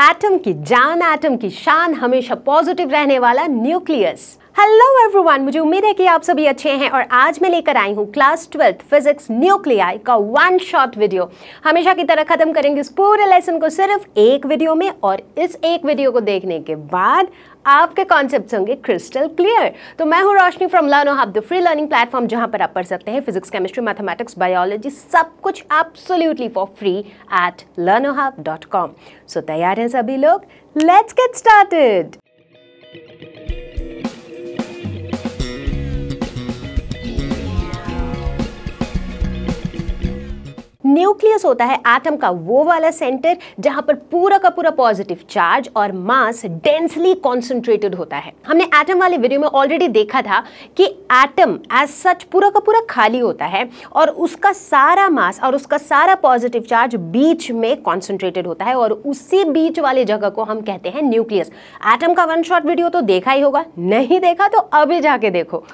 Atom की जान atom की शान हमेशा पॉजिटिव रहने वाला न्यूक्लियस हेलो एवरीवन मुझे उम्मीद है कि आप सभी अच्छे हैं और आज मैं लेकर आई हूँ क्लास ट्वेल्थ फिजिक्स न्यूक्लियाई का वन शॉट वीडियो हमेशा की तरह ख़त्म करेंगे इस पूरे लेसन को सिर्फ एक वीडियो में और इस एक वीडियो को देखने के बाद आपके कॉन्सेप्ट होंगे क्रिस्टल क्लियर तो मैं हूँ Roshni from Learn Hub the free learning platform जहाँ पर आप पढ़ सकते हैं फिजिक्स केमिस्ट्री मैथमेटिक्स बायोलॉजी सब कुछ आप for free at learn dot com so तैयार हैं सभी लोग लेट्स गेट स्टार्टेड न्यूक्लियस होता है एटम का वो वाला सेंटर जहां पर पूरा का पूरा पॉजिटिव चार्ज और मास डेंसली कॉन्सेंट्रेटेड होता है हमने एटम वाले वीडियो में ऑलरेडी देखा था कि एटम एज सच पूरा का पूरा खाली होता है और उसका सारा मास और उसका सारा पॉजिटिव चार्ज बीच में कॉन्सेंट्रेटेड होता है और उसी बीच वाले जगह को हम कहते हैं न्यूक्लियस एटम का वन शॉर्ट वीडियो तो देखा ही होगा नहीं देखा तो अभी जाके देखो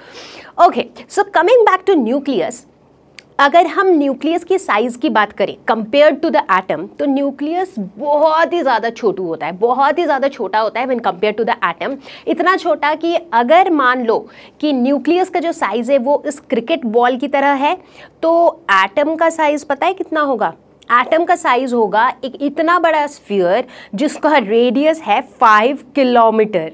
okay so coming back to nucleus अगर हम न्यूक्लियस की साइज़ की बात करें कंपेयर टू द एटम तो न्यूक्लियस बहुत ही ज़्यादा छोटू होता है बहुत ही ज़्यादा छोटा होता है one compare to the atom इतना छोटा कि अगर मान लो कि न्यूक्लियस का जो साइज़ है वो इस क्रिकेट बॉल की तरह है तो एटम का साइज़ पता है कितना होगा एटम का साइज़ होगा एक इतना बड़ा स्फीयर जिसका रेडियस है five kilometre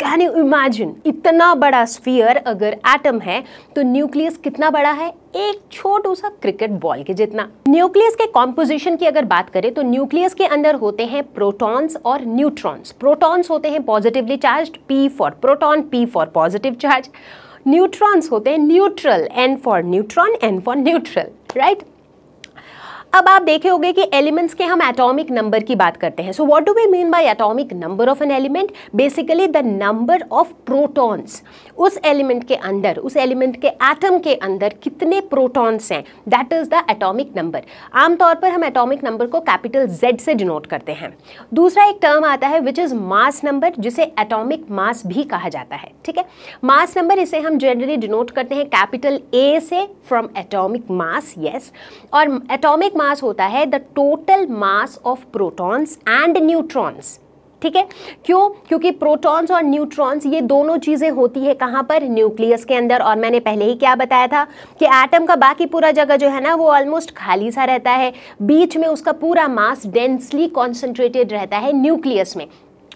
can you imagine इतना बड़ा स्फीयर अगर एटम है तो न्यूक्लियस कितना बड़ा है एक छोटू सा क्रिकेट बॉल के जितना न्यूक्लियस के कॉम्पोजिशन की अगर बात करें तो न्यूक्लियस के अंदर होते हैं प्रोटॉन्स और न्यूट्रॉन्स प्रोटॉन्स होते हैं positively charge P for proton P for positive charge neutrons होते हैं neutral N for neutron N for neutral right अब आप देखे होगे कि एलिमेंट्स के हम एटॉमिक नंबर की बात करते हैं so what do we mean by atomic number of an element basically the number of protons उस एलिमेंट के अंदर उस एलिमेंट के एटम के अंदर कितने प्रोटॉन्स हैं that is the atomic number आमतौर पर हम एटॉमिक नंबर को कैपिटल जेड से डिनोट करते हैं दूसरा एक टर्म आता है विच इज़ मास नंबर जिसे एटॉमिक मास भी कहा जाता है ठीक है मास नंबर इसे हम जनरली डिनोट करते हैं कैपिटल ए से फ्रॉम एटॉमिक मास यस और एटॉमिक मास होता है the total mass of protons and neutrons ठीक है क्यों क्योंकि प्रोटॉन्स और न्यूट्रॉन्स ये दोनों चीज़ें होती है कहां पर न्यूक्लियस के अंदर और मैंने पहले ही क्या बताया था कि एटम का बाकी पूरा जगह जो है ना वो ऑलमोस्ट खाली सा रहता है बीच में उसका पूरा मास डेंसली कॉन्सेंट्रेटेड रहता है न्यूक्लियस में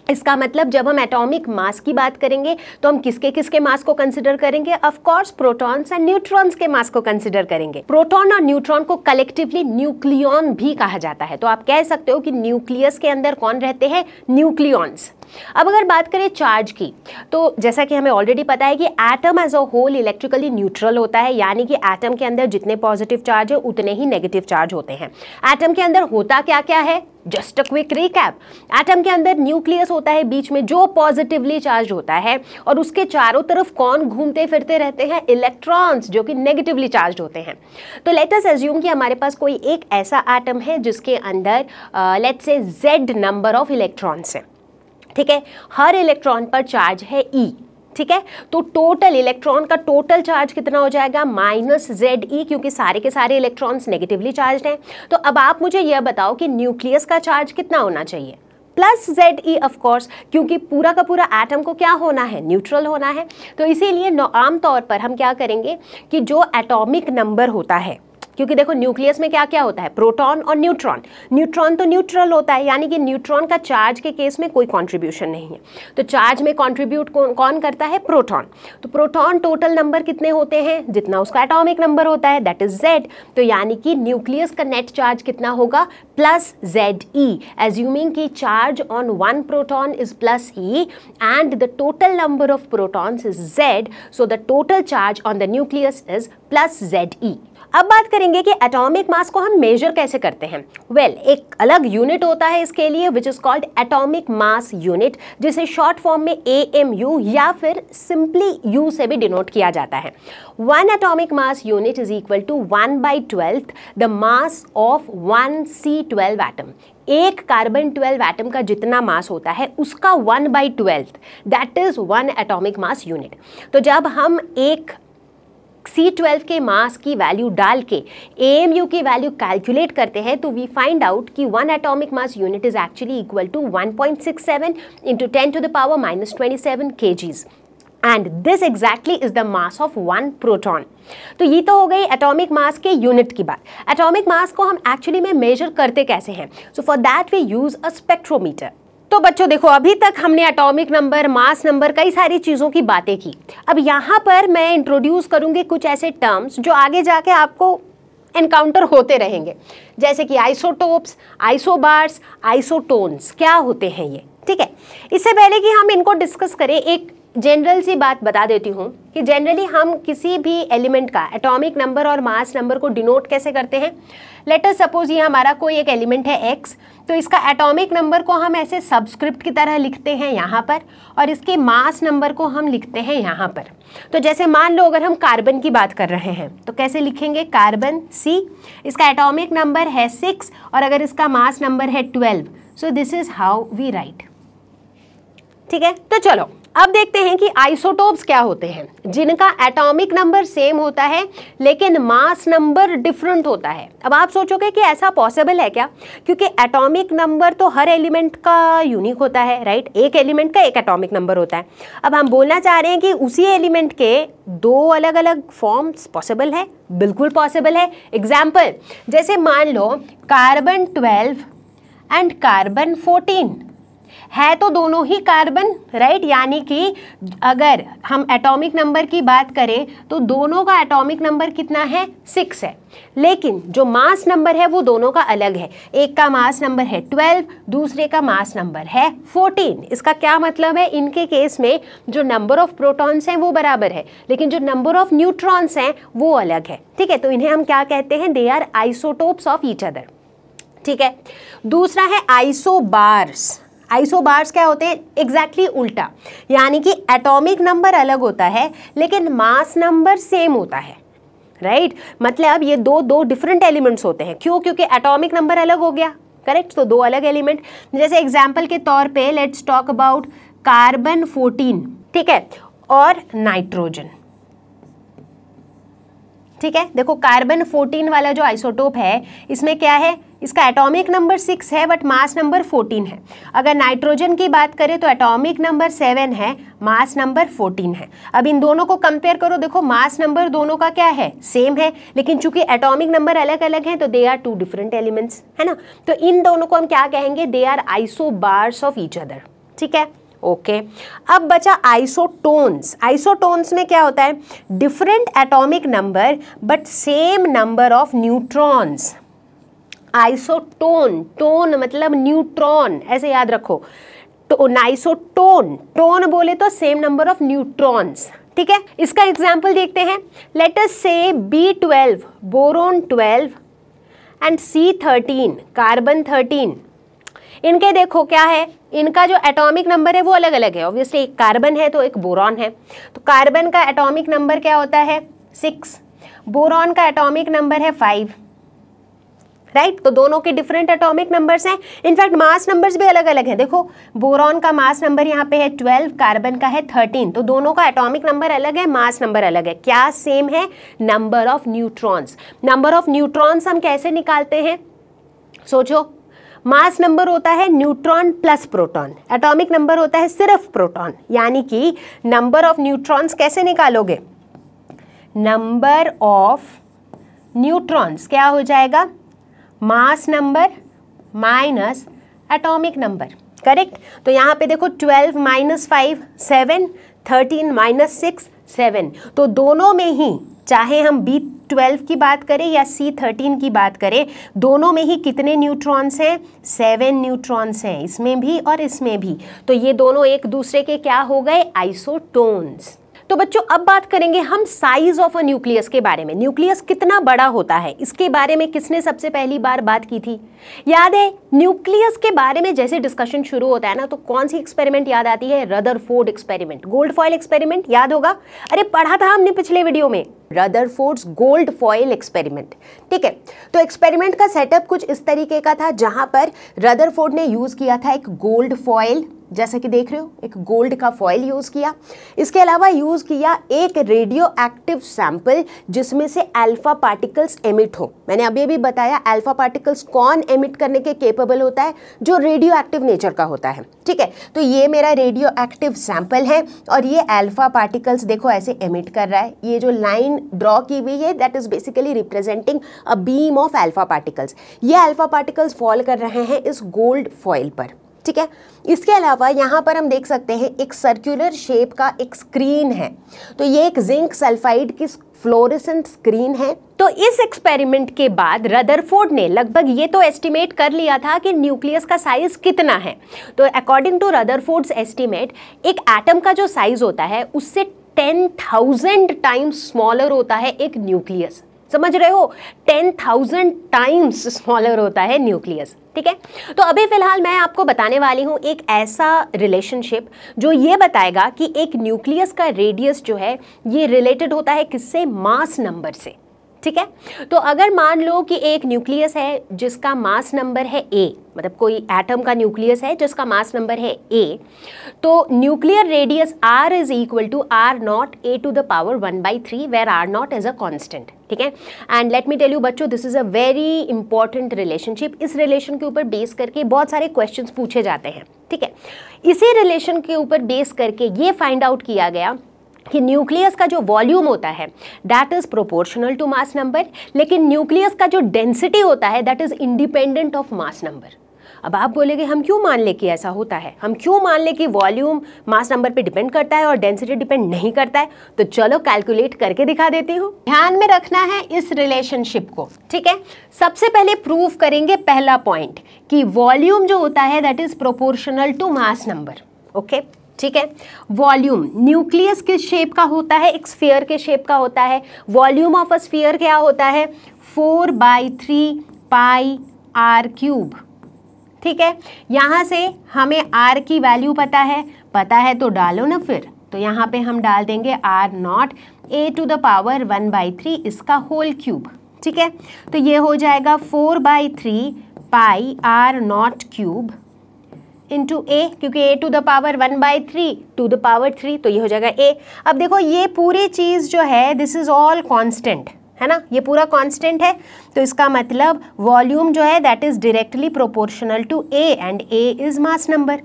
इसका मतलब जब हम एटॉमिक मास की बात करेंगे तो हम किसके किसके मास को कंसिडर करेंगे of course protons and neutrons के मास को कंसिडर करेंगे प्रोटॉन और न्यूट्रॉन को कलेक्टिवली न्यूक्लियॉन भी कहा जाता है तो आप कह सकते हो कि न्यूक्लियस के अंदर कौन रहते हैं न्यूक्लियॉन्स अब अगर बात करें चार्ज की तो जैसा कि हमें ऑलरेडी पता है कि atom as a whole electrically neutral होता है यानी कि एटम के अंदर जितने पॉजिटिव चार्ज है उतने ही नेगेटिव चार्ज होते हैं एटम के अंदर होता क्या क्या है just a quick recap atom के अंदर न्यूक्लियस होता है बीच में जो पॉजिटिवली चार्ज होता है और उसके चारों तरफ कौन घूमते फिरते रहते हैं इलेक्ट्रॉन्स जो कि नेगेटिवली चार्ज होते हैं तो लेटस एज्यूम कि हमारे पास कोई एक ऐसा एटम है जिसके अंदर let's say Z number of electrons हैं ठीक है हर इलेक्ट्रॉन पर चार्ज है ई e. ठीक है तो टोटल इलेक्ट्रॉन का टोटल चार्ज कितना हो जाएगा माइनस जेड ई क्योंकि सारे के सारे इलेक्ट्रॉन्स नेगेटिवली चार्ज हैं तो अब आप मुझे यह बताओ कि न्यूक्लियस का चार्ज कितना होना चाहिए प्लस जेड ई ऑफकोर्स क्योंकि पूरा का पूरा एटम को क्या होना है न्यूट्रल होना है तो इसीलिए आमतौर पर हम क्या करेंगे कि जो एटॉमिक नंबर होता है क्योंकि देखो न्यूक्लियस में क्या क्या होता है प्रोटॉन और न्यूट्रॉन न्यूट्रॉन तो न्यूट्रल होता है यानी कि न्यूट्रॉन का चार्ज के केस में कोई कॉन्ट्रीब्यूशन नहीं है तो चार्ज में कॉन्ट्रीब्यूट कौन कौन करता है प्रोटॉन तो प्रोटॉन टोटल नंबर कितने होते हैं जितना उसका एटॉमिक नंबर होता है दैट इज जेड तो यानी कि न्यूक्लियस का नेट चार्ज कितना होगा प्लस जेड ई एज्यूमिंग की charge on one proton is plus e and the total number of protons is Z so the total charge on the nucleus is plus Z e अब बात करेंगे कि atomic mass को हम measure कैसे करते हैं वेल well, एक अलग यूनिट होता है इसके लिए which is called atomic mass unit जिसे शॉर्ट फॉर्म में ए एम यू या फिर सिंपली यू से भी डिनोट किया जाता है one atomic mass unit is equal to one by twelfth the mass of one C twelve atom एक कार्बन ट्वेल्व एटम का जितना मास होता है उसका one by twelfth that is one atomic mass unit तो जब हम एक सी ट्वेल्व के मास की वैल्यू डाल के ए की वैल्यू कैलकुलेट करते हैं तो वी फाइंड आउट कि one atomic mass unit is actually equal to 1.67 point six seven into ten to the power minus twenty seven kgs and this exactly is the mass of one proton तो ये तो हो गई atomic mass के unit की बात atomic mass को हम एक्चुअली में मेजर करते कैसे हैं so for that we use a spectrometer तो बच्चों देखो अभी तक हमने एटॉमिक नंबर मास नंबर कई सारी चीज़ों की बातें की अब यहाँ पर मैं इंट्रोड्यूस करूँगी कुछ ऐसे टर्म्स जो आगे जाके आपको एनकाउंटर होते रहेंगे जैसे कि आइसोटोप्स आइसोबार्स आइसोटोन्स क्या होते हैं ये ठीक है इससे पहले कि हम इनको डिस्कस करें एक जनरल सी बात बता देती हूँ कि जनरली हम किसी भी एलिमेंट का एटॉमिक नंबर और मास नंबर को डिनोट कैसे करते हैं लेटर सपोज ये हमारा कोई एक एलिमेंट है एक्स तो इसका एटॉमिक नंबर को हम ऐसे सब्सक्रिप्ट की तरह लिखते हैं यहाँ पर और इसके मास नंबर को हम लिखते हैं यहाँ पर तो जैसे मान लो अगर हम कार्बन की बात कर रहे हैं तो कैसे लिखेंगे कार्बन सी इसका एटॉमिक नंबर है सिक्स और अगर इसका मास नंबर है twelve so this is how we write ठीक है तो चलो अब देखते हैं कि आइसोटोप्स क्या होते हैं जिनका एटॉमिक नंबर सेम होता है लेकिन मास नंबर डिफरेंट होता है अब आप सोचोगे कि ऐसा पॉसिबल है क्या क्योंकि एटॉमिक नंबर तो हर एलिमेंट का यूनिक होता है राइट एक एलिमेंट का एक एटॉमिक नंबर होता है अब हम बोलना चाह रहे हैं कि उसी एलिमेंट के दो अलग अलग फॉर्म्स पॉसिबल है बिल्कुल पॉसिबल है एग्जाम्पल जैसे मान लो carbon twelve and carbon fourteen है तो दोनों ही कार्बन राइट यानी कि अगर हम एटॉमिक नंबर की बात करें तो दोनों का एटॉमिक नंबर कितना है सिक्स है लेकिन जो मास नंबर है वो दोनों का अलग है एक का मास नंबर है ट्वेल्व दूसरे का मास नंबर है फोर्टीन इसका क्या मतलब है इनके केस में जो नंबर ऑफ प्रोटॉन्स हैं वो बराबर है लेकिन जो नंबर ऑफ न्यूट्रॉन्स हैं वो अलग है ठीक है तो इन्हें हम क्या कहते हैं they are isotopes of each other ठीक है दूसरा है आइसोबार्स आइसोबार्स क्या होते हैं एग्जैक्टली exactly उल्टा यानी कि एटॉमिक नंबर अलग होता है लेकिन मास नंबर सेम होता है राइट right? मतलब ये दो दो डिफरेंट एलिमेंट्स होते हैं क्यों क्योंकि एटॉमिक नंबर अलग हो गया करेक्ट तो दो अलग एलिमेंट जैसे एग्जाम्पल के तौर पे लेट्स टॉक अबाउट कार्बन 14 ठीक है और नाइट्रोजन ठीक है देखो कार्बन 14 वाला जो आइसोटोप है इसमें क्या है इसका एटॉमिक नंबर सिक्स है बट मास नंबर फोर्टीन है अगर नाइट्रोजन की बात करें तो एटॉमिक नंबर सेवन है मास नंबर फोर्टीन है अब इन दोनों को कंपेयर करो देखो मास नंबर दोनों का क्या है सेम है लेकिन चूंकि एटॉमिक नंबर अलग अलग हैं तो they are two different elements है ना तो इन दोनों को हम क्या कहेंगे they are isobars of each other ठीक है ओके अब बचा आइसोटोन्स आइसोटोन्स में क्या होता है different atomic number but same number of neutrons isotone tone मतलब न्यूट्रॉन ऐसे याद रखो तो आइसोटोन टोन बोले तो सेम नंबर ऑफ न्यूट्रॉन्स ठीक है इसका एग्जाम्पल देखते हैं let's see B twelve boron twelve and C thirteen carbon thirteen इनके देखो क्या है इनका जो एटॉमिक नंबर है वो अलग अलग है ऑब्वियसली एक कार्बन है तो एक बोरॉन है तो कार्बन का एटॉमिक नंबर क्या होता है सिक्स बोरॉन का एटॉमिक नंबर है फाइव राइट right? तो दोनों के डिफरेंट एटॉमिक नंबर्स हैं इनफैक्ट मास नंबर्स भी अलग अलग हैं देखो बोरॉन का मास नंबर यहाँ पे है ट्वेल्व कार्बन का है थर्टीन तो दोनों का एटॉमिक नंबर अलग है मास नंबर अलग है क्या सेम है number of neutrons number of neutrons हम कैसे निकालते हैं सोचो मास नंबर होता है neutron plus proton atomic number होता है सिर्फ प्रोटॉन यानी कि नंबर ऑफ न्यूट्रॉन्स कैसे निकालोगे नंबर ऑफ न्यूट्रॉन्स क्या हो जाएगा mass number minus atomic number correct तो यहाँ पे देखो twelve minus five seven thirteen minus six seven तो दोनों में ही चाहे हम बी ट्वेल्व की बात करें या सी थर्टीन की बात करें दोनों में ही कितने न्यूट्रॉन्स हैं सेवन न्यूट्रॉन्स हैं इसमें भी और इसमें भी तो ये दोनों एक दूसरे के क्या हो गए आइसोटोन्स तो बच्चों अब बात करेंगे हम साइज ऑफ अ न्यूक्लियस के बारे में न्यूक्लियस कितना बड़ा होता है इसके बारे में किसने सबसे पहली बार बात की थी याद है न्यूक्लियस के बारे में जैसे डिस्कशन शुरू होता है ना तो कौन सी एक्सपेरिमेंट याद आती है Rutherford experiment gold foil experiment याद होगा अरे पढ़ा था हमने पिछले वीडियो में रदर गोल्ड फॉयल एक्सपेरिमेंट ठीक है तो एक्सपेरिमेंट का सेटअप कुछ इस तरीके का था जहां पर रदर फोर्ड ने यूज किया था एक गोल्ड फॉयल जैसा कि देख रहे हो एक गोल्ड का फॉयल यूज़ किया इसके अलावा यूज़ किया एक रेडियो एक्टिव सैंपल जिसमें से अल्फ़ा पार्टिकल्स एमिट हो मैंने अभी अभी बताया अल्फ़ा पार्टिकल्स कौन एमिट करने के केपेबल होता है जो रेडियो एक्टिव नेचर का होता है ठीक है तो ये मेरा रेडियो एक्टिव सैंपल है और ये अल्फ़ा पार्टिकल्स देखो ऐसे एमिट कर रहा है ये जो लाइन ड्रॉ की हुई है that is basically representing a beam of alpha particles ये अल्फ़ा पार्टिकल्स फॉल कर रहे हैं इस गोल्ड फॉइल पर ठीक है इसके अलावा यहाँ पर हम देख सकते हैं एक सर्कुलर शेप का एक स्क्रीन है तो ये एक जिंक सल्फाइड की फ्लोरिसेंट स्क्रीन है तो इस एक्सपेरिमेंट के बाद रदरफोर्ड ने लगभग ये तो एस्टिमेट कर लिया था कि न्यूक्लियस का साइज कितना है तो अकॉर्डिंग टू रदरफोर्ड्स एस्टिमेट एक एटम का जो साइज होता है उससे टेन थाउजेंड टाइम्स स्मॉलर होता है एक न्यूक्लियस समझ रहे हो टेन थाउजेंड टाइम्स स्मॉलर होता है न्यूक्लियस ठीक है तो अभी फ़िलहाल मैं आपको बताने वाली हूँ एक ऐसा रिलेशनशिप जो ये बताएगा कि एक न्यूक्लियस का रेडियस जो है ये रिलेटेड होता है किससे मास नंबर से ठीक है तो अगर मान लो कि एक न्यूक्लियस है जिसका मास नंबर है ए मतलब कोई एटम का न्यूक्लियस है जिसका मास नंबर है ए तो nuclear radius R is equal to R naught A to the power one by three where R naught is a constant ठीक है and let me tell you बच्चों this is a very important relationship इस relation के ऊपर base करके बहुत सारे question पूछे जाते हैं ठीक है इसी रिलेशन के ऊपर बेस करके ये फाइंड आउट किया गया कि न्यूक्लियस का जो वॉल्यूम होता है that is proportional to mass number लेकिन न्यूक्लियस का जो डेंसिटी होता है that is independent of mass number अब आप बोलेंगे हम क्यों मान ले कि ऐसा होता है हम क्यों मान ले कि वॉल्यूम मास नंबर पे डिपेंड करता है और डेंसिटी डिपेंड नहीं करता है तो चलो कैलकुलेट करके दिखा देती हूँ ध्यान में रखना है इस रिलेशनशिप को ठीक है सबसे पहले प्रूव करेंगे पहला पॉइंट कि वॉल्यूम जो होता है that is proportional to mass number okay ठीक है वॉल्यूम न्यूक्लियस किस शेप का होता है एक स्फीयर के शेप का होता है वॉल्यूम ऑफ अ स्फीयर क्या होता है four by three pi R cube ठीक है यहाँ से हमें आर की वैल्यू पता है पता है तो डालो ना फिर तो यहाँ पे हम डाल देंगे R naught A to the power one by three इसका होल क्यूब ठीक है तो ये हो जाएगा four by three pi R naught cube into A क्योंकि A to the power one by three to the power three तो ये हो जाएगा ए अब देखो ये पूरी चीज़ जो है दिस इज़ ऑल कॉन्स्टेंट है ना ये पूरा कांस्टेंट है तो इसका मतलब वॉल्यूम जो है that is directly proportional to A and A is mass number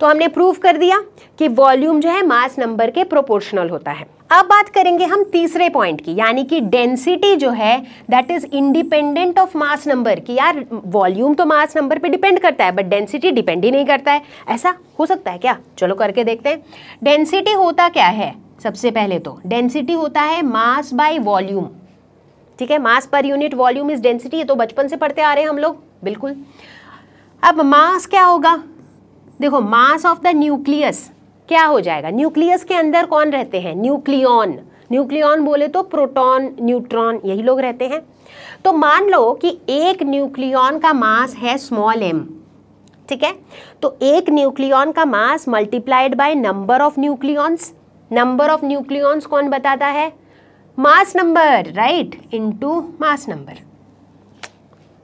तो हमने प्रूव कर दिया कि वॉल्यूम जो है मास नंबर के प्रोपोर्शनल होता है अब बात करेंगे हम तीसरे पॉइंट की यानी कि डेंसिटी जो है that is independent of mass number कि यार वॉल्यूम तो मास नंबर पे डिपेंड करता है बट डेंसिटी डिपेंड ही नहीं करता है ऐसा हो सकता है क्या चलो करके देखते हैं डेंसिटी होता क्या है सबसे पहले तो डेंसिटी होता है मास बाय वॉल्यूम ठीक है मास per unit volume is density ये तो बचपन से पढ़ते आ रहे हैं हम लोग बिल्कुल अब मास क्या होगा देखो मास ऑफ द न्यूक्लियस क्या हो जाएगा न्यूक्लियस के अंदर कौन रहते हैं न्यूक्लियॉन न्यूक्लियॉन बोले तो प्रोटॉन न्यूट्रॉन यही लोग रहते हैं तो मान लो कि एक न्यूक्लियॉन का मास है स्मॉल एम ठीक है तो एक न्यूक्लियॉन का mass multiplied by number of nucleons number of nucleons कौन बताता है mass number right into mass number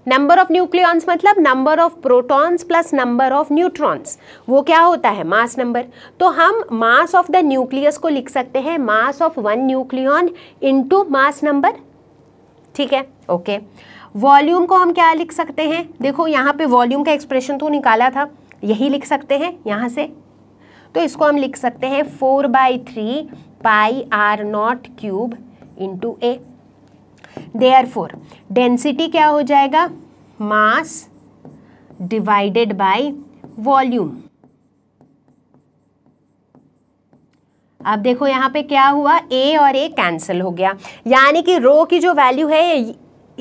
number of nucleons मतलब number of protons plus number of neutrons वो क्या होता है मास नंबर तो हम मास ऑफ द न्यूक्लियस को लिख सकते हैं mass of one nucleon into mass number ठीक है ओके वॉल्यूम को हम क्या लिख सकते हैं देखो यहाँ पे वॉल्यूम का एक्सप्रेशन तो निकाला था यही लिख सकते हैं यहाँ से तो इसको हम लिख सकते हैं four by three pi R naught cube into A therefore density क्या हो जाएगा मास डिवाइडेड बाय वॉल्यूम अब देखो यहाँ पे क्या हुआ ए और ए कैंसिल हो गया यानी कि रो की जो वैल्यू है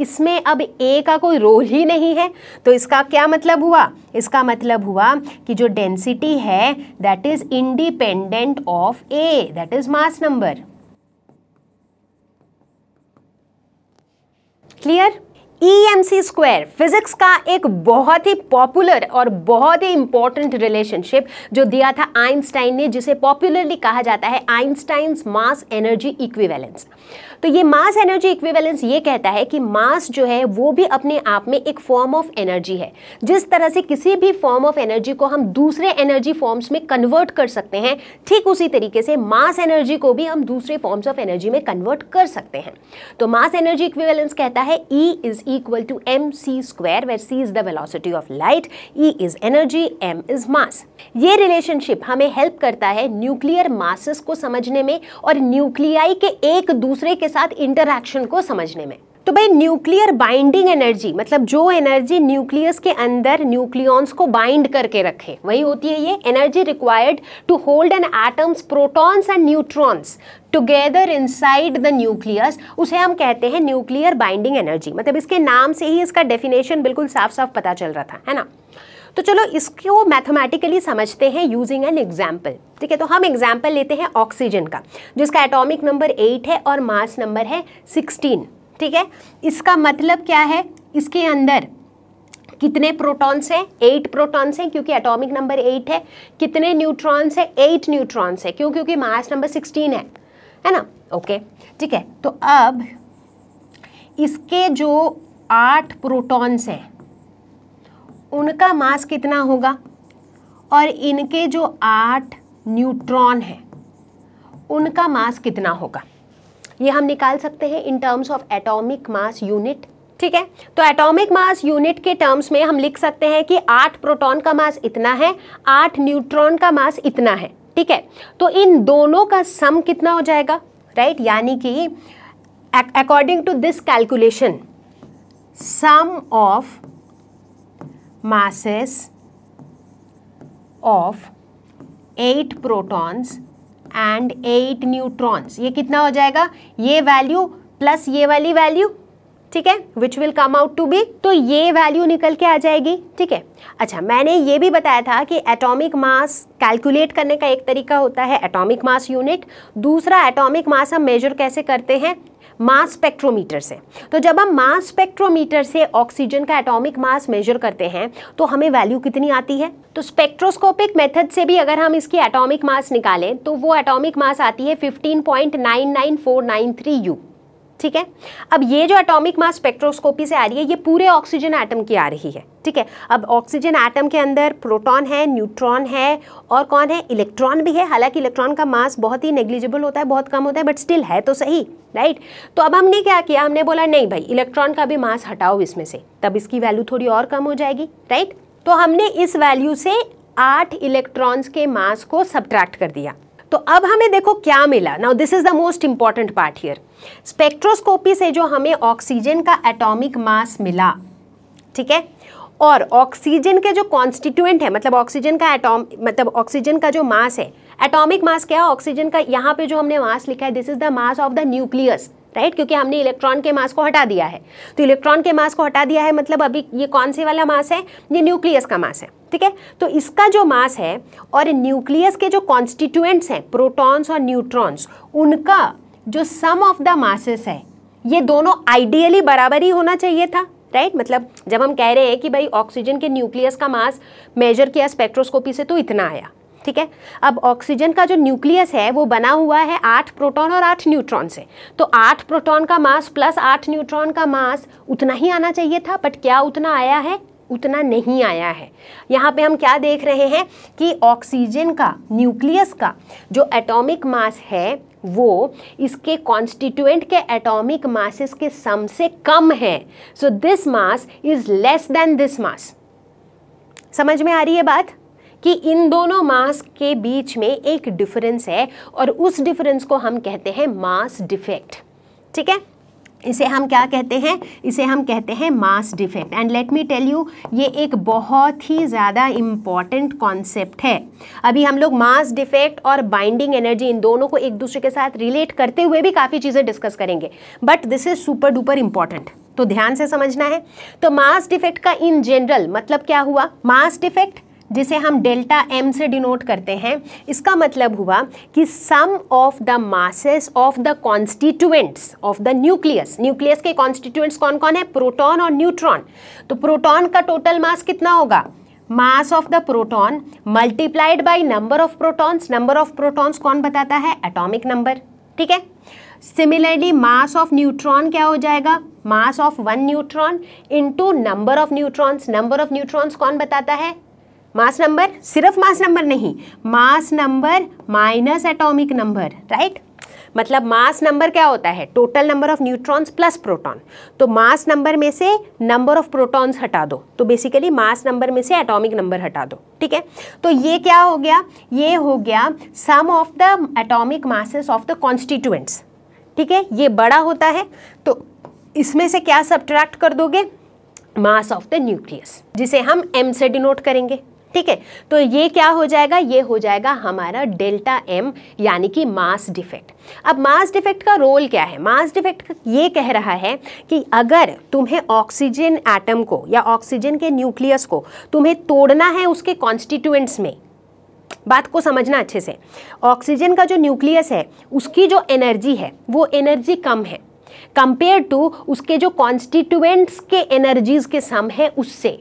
इसमें अब ए का कोई रोल ही नहीं है तो इसका क्या मतलब हुआ इसका मतलब हुआ कि जो डेंसिटी है that is independent of A that is mass number clear E square physics का एक बहुत ही पॉपुलर और बहुत ही इंपॉर्टेंट रिलेशनशिप जो दिया था आइंस्टाइन ने जिसे पॉपुलरली कहा जाता है आइंस्टाइन मास एनर्जी इक्विवेलेंस तो ये मास एनर्जी इक्विवेलेंस ये कहता है कि मास जो है वो भी अपने आप में एक फॉर्म ऑफ एनर्जी है जिस तरह से किसी भी फॉर्म ऑफ एनर्जी को हम दूसरे एनर्जी फॉर्म्स में कन्वर्ट कर सकते हैं ठीक उसी तरीके से मास एनर्जी को भी हम दूसरे फॉर्म्स ऑफ एनर्जी में कन्वर्ट कर सकते हैं तो मास एनर्जी इक्विवेलेंस कहता है E is equal to M C square where C is the velocity of light E is energy M is mass ये रिलेशनशिप हमें हेल्प करता है न्यूक्लियर मासेस को समझने में और न्यूक्लियाई के एक दूसरे के साथ इंटरैक्शन को समझने में तो भाई न्यूक्लियर बाइंडिंग एनर्जी मतलब जो एनर्जी न्यूक्लियस के अंदर न्यूक्लियॉन्स को बाइंड करके रखे वही होती है ये energy required to hold an atoms protons and neutrons together inside the nucleus उसे हम कहते हैं न्यूक्लियर बाइंडिंग एनर्जी मतलब इसके नाम से ही इसका डेफिनेशन बिल्कुल साफ साफ पता चल रहा था है ना तो चलो इसको मैथमेटिकली समझते हैं यूजिंग एन एग्जाम्पल ठीक है तो हम एग्जाम्पल लेते हैं ऑक्सीजन का जिसका एटॉमिक नंबर एट है और मास नंबर है सिक्सटीन ठीक है इसका मतलब क्या है इसके अंदर कितने प्रोटॉन्स हैं एट प्रोटॉन्स हैं क्योंकि एटॉमिक नंबर एट है कितने न्यूट्रॉन्स हैं एट न्यूट्रॉन्स है क्यों क्योंकि मास नंबर सिक्सटीन है है ना ओके ठीक है तो अब इसके जो आठ प्रोटॉन्स हैं उनका मास कितना होगा और इनके जो आठ न्यूट्रॉन हैं उनका मास कितना होगा ये हम निकाल सकते हैं in terms of atomic mass unit ठीक है तो एटॉमिक मास यूनिट के टर्म्स में हम लिख सकते हैं कि आठ प्रोटॉन का मास इतना है आठ न्यूट्रॉन का मास इतना है ठीक है तो इन दोनों का सम कितना हो जाएगा राइट right? यानी कि according to this calculation sum of masses of eight protons and eight neutrons ये कितना हो जाएगा ये वैल्यू प्लस ये वाली वैल्यू ठीक है which will come out to be तो ये वैल्यू निकल के आ जाएगी ठीक है अच्छा मैंने ये भी बताया था कि एटॉमिक मास कैलकुलेट करने का एक तरीका होता है एटॉमिक मास यूनिट दूसरा एटॉमिक मास हम मेजर कैसे करते हैं मास स्पेक्ट्रोमीटर से तो जब हम मास स्पेक्ट्रोमीटर से ऑक्सीजन का एटॉमिक मास मेजर करते हैं तो हमें वैल्यू कितनी आती है तो स्पेक्ट्रोस्कोपिक मेथड से भी अगर हम इसकी एटॉमिक मास निकालें तो वो एटॉमिक मास आती है 15.99493 यू ठीक है अब ये जो एटॉमिक मास स्पेक्ट्रोस्कोपी से आ रही है ये पूरे ऑक्सीजन एटम की आ रही है ठीक है अब ऑक्सीजन एटम के अंदर प्रोटॉन है न्यूट्रॉन है और कौन है इलेक्ट्रॉन भी है हालांकि इलेक्ट्रॉन का मास बहुत ही नेग्लिजिबल होता है बहुत कम होता है बट स्टिल है तो सही राइट तो अब हमने क्या किया हमने बोला नहीं भाई इलेक्ट्रॉन का भी मास हटाओ इसमें से तब इसकी वैल्यू थोड़ी और कम हो जाएगी राइट तो हमने इस वैल्यू से आठ इलेक्ट्रॉन्स के मास को सब्ट्रैक्ट कर दिया तो अब हमें देखो क्या मिला now this is the most important part here spectroscopy से जो हमें ऑक्सीजन का एटॉमिक मास मिला ठीक है और ऑक्सीजन के जो कॉन्स्टिट्यूएंट है मतलब ऑक्सीजन का एटॉम मतलब ऑक्सीजन का जो मास है एटॉमिक मास क्या है ऑक्सीजन का यहाँ पे जो हमने मास लिखा है this is the mass of the nucleus right क्योंकि हमने इलेक्ट्रॉन के मास को हटा दिया है तो इलेक्ट्रॉन के मास को हटा दिया है मतलब अभी ये कौन से वाला मास है ये न्यूक्लियस का मास है ठीक है तो इसका जो मास है और न्यूक्लियस के जो कॉन्स्टिट्यूएंट्स हैं प्रोटॉन्स और न्यूट्रॉन्स उनका जो सम ऑफ द मासेस है ये दोनों आइडियली बराबर ही होना चाहिए था राइट right? मतलब जब हम कह रहे हैं कि भाई ऑक्सीजन के न्यूक्लियस का मास मेजर किया स्पेक्ट्रोस्कोपी से तो इतना आया ठीक है अब ऑक्सीजन का जो न्यूक्लियस है वो बना हुआ है आठ प्रोटॉन और आठ न्यूट्रॉन से तो आठ प्रोटॉन का मास प्लस आठ न्यूट्रॉन का मास उतना ही आना चाहिए था बट क्या उतना आया है उतना नहीं आया है यहाँ पे हम क्या देख रहे हैं कि ऑक्सीजन का न्यूक्लियस का जो एटॉमिक मास है वो इसके कॉन्स्टिट्यूएंट के एटॉमिक मासेस के सम से कम है so this mass is less than this mass समझ में आ रही है बात कि इन दोनों मास के बीच में एक डिफरेंस है और उस डिफरेंस को हम कहते हैं मास डिफेक्ट ठीक है इसे हम क्या कहते हैं इसे हम कहते हैं mass defect and let me tell you ये एक बहुत ही ज़्यादा इम्पॉर्टेंट कॉन्सेप्ट है अभी हम लोग मास डिफेक्ट और बाइंडिंग एनर्जी इन दोनों को एक दूसरे के साथ रिलेट करते हुए भी काफ़ी चीज़ें डिस्कस करेंगे but this is super duper important तो ध्यान से समझना है तो मास डिफेक्ट का इन जनरल मतलब क्या हुआ मास डिफेक्ट जिसे हम डेल्टा एम से डिनोट करते हैं इसका मतलब हुआ कि sum of the masses of the constituents of the nucleus nucleus के कॉन्स्टिट्यूएंट्स कौन कौन है प्रोटॉन और न्यूट्रॉन तो प्रोटॉन का टोटल मास कितना होगा mass of the proton multiplied by number of protons number of protons कौन बताता है एटॉमिक नंबर ठीक है सिमिलरली मास ऑफ न्यूट्रॉन क्या हो जाएगा mass of one neutron into number of neutrons number of neutrons कौन बताता है मास नंबर सिर्फ मास नंबर नहीं mass number minus atomic number right मतलब मास नंबर क्या होता है total number of neutrons plus proton तो मास नंबर में से नंबर ऑफ प्रोटॉन्स हटा दो तो बेसिकली मास नंबर में से एटॉमिक नंबर हटा दो ठीक है तो ये क्या हो गया ये हो गया sum of the atomic masses of the constituents ठीक है ये बड़ा होता है तो इसमें से क्या सब्ट्रैक्ट कर दोगे मास ऑफ द न्यूक्लियस जिसे हम एम से डिनोट करेंगे ठीक है तो ये क्या हो जाएगा ये हो जाएगा हमारा डेल्टा एम यानी कि मास डिफेक्ट अब मास डिफेक्ट का रोल क्या है मास डिफेक्ट ये कह रहा है कि अगर तुम्हें ऑक्सीजन एटम को या ऑक्सीजन के न्यूक्लियस को तुम्हें तोड़ना है उसके कॉन्स्टिट्यूएंट्स में बात को समझना अच्छे से ऑक्सीजन का जो न्यूक्लियस है उसकी जो एनर्जी है वो एनर्जी कम है कंपेयर टू उसके जो कॉन्स्टिट्यूएंट्स के एनर्जीज के सम है उससे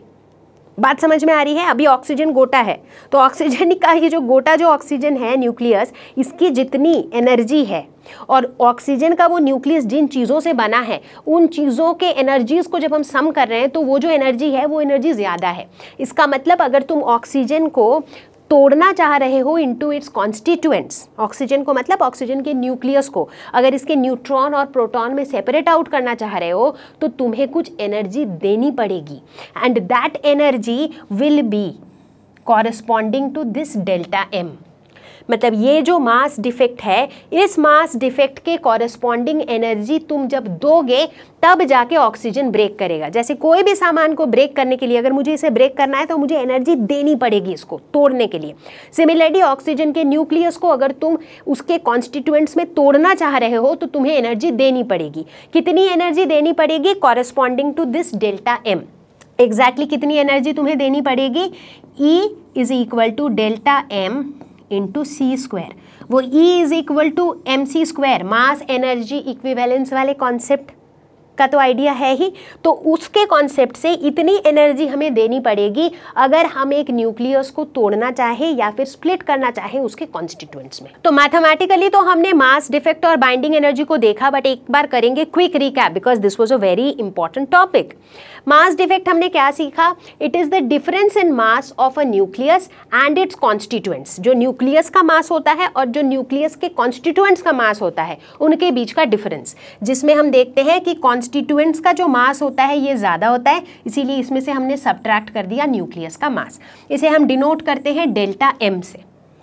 बात समझ में आ रही है अभी ऑक्सीजन गोटा है तो ऑक्सीजन का ये जो गोटा जो ऑक्सीजन है न्यूक्लियस इसकी जितनी एनर्जी है और ऑक्सीजन का वो न्यूक्लियस जिन चीज़ों से बना है उन चीज़ों के एनर्जीज़ को जब हम सम कर रहे हैं तो वो जो एनर्जी है वो एनर्जी ज़्यादा है इसका मतलब अगर तुम ऑक्सीजन को तोड़ना चाह रहे हो इनटू इट्स कॉन्स्टिट्यूएंट्स ऑक्सीजन को मतलब ऑक्सीजन के न्यूक्लियस को अगर इसके न्यूट्रॉन और प्रोटॉन में सेपरेट आउट करना चाह रहे हो तो तुम्हें कुछ एनर्जी देनी पड़ेगी and that energy will be corresponding to this delta M मतलब ये जो मास डिफेक्ट है इस मास डिफेक्ट के कॉरस्पॉन्डिंग एनर्जी तुम जब दोगे तब जाके ऑक्सीजन ब्रेक करेगा जैसे कोई भी सामान को ब्रेक करने के लिए अगर मुझे इसे ब्रेक करना है तो मुझे एनर्जी देनी पड़ेगी इसको तोड़ने के लिए सिमिलरली ऑक्सीजन के न्यूक्लियस को अगर तुम उसके कॉन्स्टिट्यूएंट्स में तोड़ना चाह रहे हो तो तुम्हें एनर्जी देनी पड़ेगी कितनी एनर्जी देनी पड़ेगी corresponding to this delta M exactly कितनी एनर्जी तुम्हें देनी पड़ेगी E is equal to delta M into C square वो E is equal to M C square mass energy equivalence वाले कॉन्सेप्ट का तो आइडिया है ही तो उसके कॉन्सेप्ट से इतनी एनर्जी हमें देनी पड़ेगी अगर हम एक न्यूक्लियस को तोड़ना चाहे या फिर स्प्लिट करना चाहे उसके कॉन्स्टिट्यूएंट्स में तो मैथमेटिकली तो हमने मास डिफेक्ट और बाइंडिंग एनर्जी को देखा बट एक बार करेंगे quick recap because this was a very important topic mass defect हमने क्या सीखा it is the difference in mass of a nucleus and its constituents जो न्यूक्लियस का मास होता है और जो न्यूक्लियस के कॉन्स्टिट्यूएंट्स का मास होता है उनके बीच का डिफरेंस जिसमें हम देखते हैं कि कॉन्स्ट कॉन्स्टिट्यूएंट्स का जो मास होता है ये ज़्यादा होता है इसीलिए इसमें से हमने सब्ट्रैक्ट कर दिया न्यूक्लियस का मास इसे हम डिनोट करते हैं डेल्टा एम से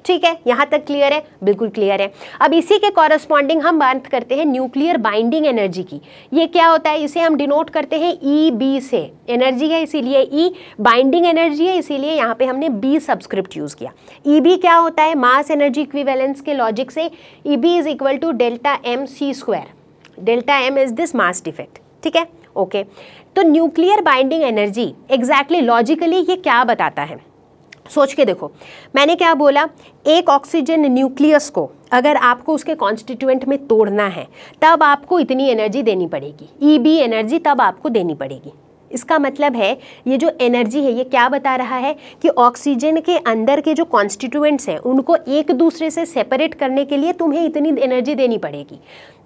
ठीक है यहाँ तक क्लियर है बिल्कुल क्लियर है अब इसी के कॉरस्पॉन्डिंग हम बात करते हैं न्यूक्लियर बाइंडिंग एनर्जी की ये क्या होता है इसे हम डिनोट करते हैं ई e, बी से एनर्जी है इसीलिए ई बाइंडिंग एनर्जी है इसीलिए यहाँ पे हमने बी सब्सक्रिप्ट यूज़ किया ई e, बी क्या होता है मास एनर्जी इक्विवेलेंस के लॉजिक से E B is equal to delta M C square delta M is this mass defect ठीक है ओके तो nuclear binding energy exactly logically ये क्या बताता है सोच के देखो मैंने क्या बोला एक ऑक्सीजन न्यूक्लियस को अगर आपको उसके कॉन्स्टिट्यूएंट में तोड़ना है तब आपको इतनी एनर्जी देनी पड़ेगी ई बी एनर्जी तब आपको देनी पड़ेगी इसका मतलब है ये जो एनर्जी है ये क्या बता रहा है कि ऑक्सीजन के अंदर के जो कॉन्स्टिट्यूएंट्स हैं उनको एक दूसरे से सेपरेट करने के लिए तुम्हें इतनी एनर्जी देनी पड़ेगी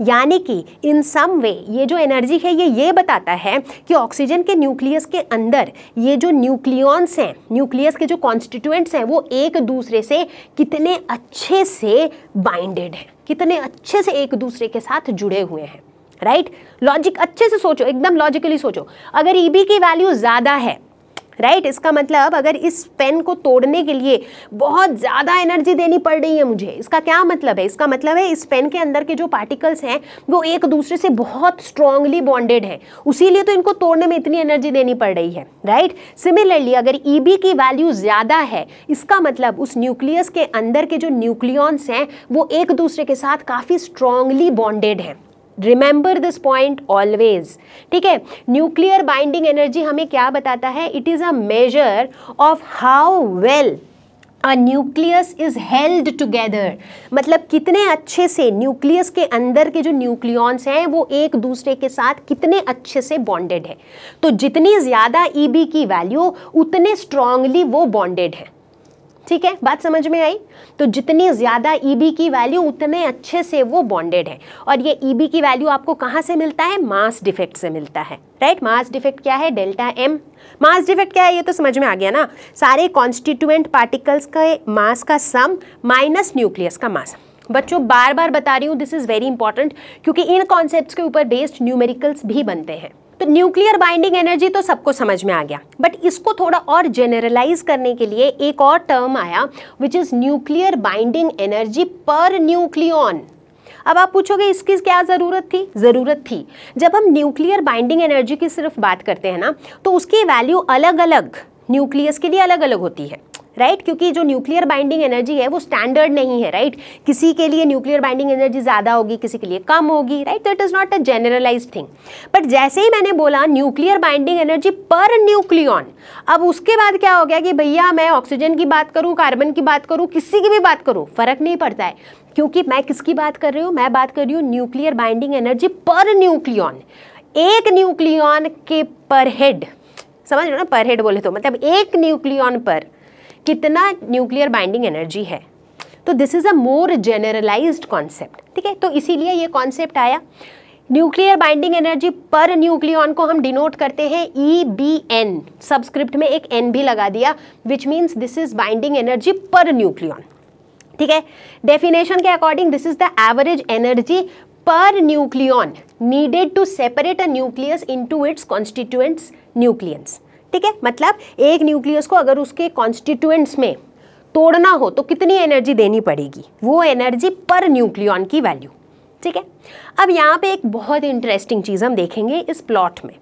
यानी कि इन सम वे ये जो एनर्जी है ये ये बताता है कि ऑक्सीजन के न्यूक्लियस के अंदर ये जो न्यूक्लियॉन्स हैं न्यूक्लियस के जो कॉन्स्टिट्यूएंट्स हैं वो एक दूसरे से कितने अच्छे से बाइंडेड हैं कितने अच्छे से एक दूसरे के साथ जुड़े हुए हैं राइट right? लॉजिक अच्छे से सोचो एकदम लॉजिकली सोचो अगर ईबी e की वैल्यू ज़्यादा है राइट right? इसका मतलब अगर इस पेन को तोड़ने के लिए बहुत ज़्यादा एनर्जी देनी पड़ रही है मुझे इसका क्या मतलब है इसका मतलब है इस पेन के अंदर के जो पार्टिकल्स हैं वो एक दूसरे से बहुत स्ट्रांगली बॉन्डेड है उसी लिए तो इनको तोड़ने में इतनी एनर्जी देनी पड़ रही है राइट right? सिमिलरली अगर ई e की वैल्यू ज़्यादा है इसका मतलब उस न्यूक्लियस के अंदर के जो न्यूक्लियॉन्स हैं वो एक दूसरे के साथ काफ़ी स्ट्रांगली बॉन्डेड हैं रिमेंबर दिस पॉइंट ऑलवेज ठीक है न्यूक्लियर बाइंडिंग एनर्जी हमें क्या बताता है it is a measure of how well a nucleus is held together मतलब कितने अच्छे से न्यूक्लियस के अंदर के जो न्यूक्लियॉन्स हैं वो एक दूसरे के साथ कितने अच्छे से बॉन्डेड है तो जितनी ज़्यादा ई e की वैल्यू उतने स्ट्रांगली वो बॉन्डेड है ठीक है बात समझ में आई तो जितनी ज़्यादा ई e की वैल्यू उतने अच्छे से वो बॉन्डेड है और ये ई e की वैल्यू आपको कहाँ से मिलता है मास डिफेक्ट से मिलता है राइट मास डिफेक्ट क्या है डेल्टा एम मास डिफेक्ट क्या है ये तो समझ में आ गया ना सारे कॉन्स्टिट्यूएंट पार्टिकल्स का मास का सम माइनस न्यूक्लियस का मास बच्चों बार बार बता रही हूँ दिस इज़ वेरी इंपॉर्टेंट क्योंकि इन कॉन्सेप्ट के ऊपर बेस्ड न्यूमेरिकल्स भी बनते हैं तो न्यूक्लियर बाइंडिंग एनर्जी तो सबको समझ में आ गया बट इसको थोड़ा और जनरलाइज करने के लिए एक और टर्म आया which is nuclear binding energy per nucleon अब आप पूछोगे इसकी क्या ज़रूरत थी ज़रूरत थी जब हम न्यूक्लियर बाइंडिंग एनर्जी की सिर्फ बात करते हैं ना तो उसकी वैल्यू अलग अलग न्यूक्लियस के लिए अलग अलग होती है राइट right? क्योंकि जो न्यूक्लियर बाइंडिंग एनर्जी है वो स्टैंडर्ड नहीं है राइट right? किसी के लिए न्यूक्लियर बाइंडिंग एनर्जी ज़्यादा होगी किसी के लिए कम होगी right that is not a generalize thing but जैसे ही मैंने बोला nuclear binding energy per nucleon अब उसके बाद क्या हो गया कि भैया मैं ऑक्सीजन की बात करूँ कार्बन की बात करूँ किसी की भी बात करूँ फ़र्क नहीं पड़ता है क्योंकि मैं किसकी बात कर रही हूँ मैं बात कर रही हूँ nuclear binding energy per nucleon एक न्यूक्लियन के पर हेड समझ रहे हो ना पर हेड बोले तो मतलब एक न्यूक्लियन पर कितना न्यूक्लियर बाइंडिंग एनर्जी है तो this is a more generalize concept ठीक है तो इसीलिए ये कॉन्सेप्ट आया nuclear binding energy per nucleon को हम डिनोट करते हैं ई बी एन सब्सक्रिप्ट में एक एन भी लगा दिया which means this is binding energy per nucleon ठीक है डेफिनेशन के according this is the average energy per needed to separate a nucleus into its constituents nucleons ठीक है मतलब एक न्यूक्लियस को अगर उसके कॉन्स्टिट्यूएंट्स में तोड़ना हो तो कितनी एनर्जी देनी पड़ेगी वो एनर्जी पर न्यूक्लियन की वैल्यू ठीक है अब यहाँ पे एक बहुत इंटरेस्टिंग चीज़ हम देखेंगे इस प्लॉट में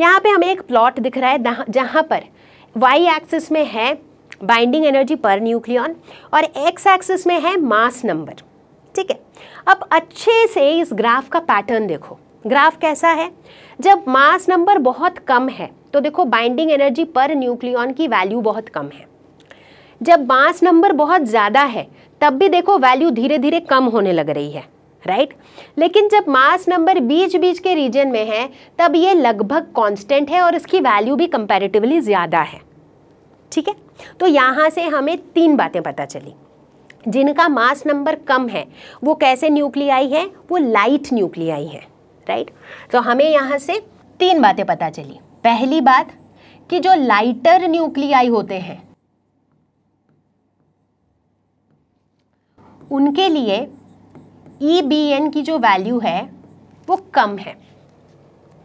यहाँ पे हमें एक प्लॉट दिख रहा है जहाँ पर वाई एक्सिस में है बाइंडिंग एनर्जी पर न्यूक्लियन और एक्स एक्सिस में है मास नंबर ठीक है अब अच्छे से इस ग्राफ का पैटर्न देखो ग्राफ कैसा है जब मास नंबर बहुत कम है तो देखो बाइंडिंग एनर्जी पर न्यूक्लियॉन की वैल्यू बहुत कम है जब बांस नंबर बहुत ज़्यादा है तब भी देखो वैल्यू धीरे धीरे कम होने लग रही है राइट लेकिन जब मास नंबर बीच बीच के रीजन में है तब ये लगभग कांस्टेंट है और इसकी वैल्यू भी कंपैरेटिवली ज़्यादा है ठीक है तो यहाँ से हमें तीन बातें पता चली जिनका मास नंबर कम है वो कैसे न्यूक्लियाई है वो लाइट न्यूक्लियाई है राइट तो हमें यहाँ से तीन बातें पता चली पहली बात कि जो लाइटर न्यूक्लियाई होते हैं उनके लिए ई बी एन की जो वैल्यू है वो कम है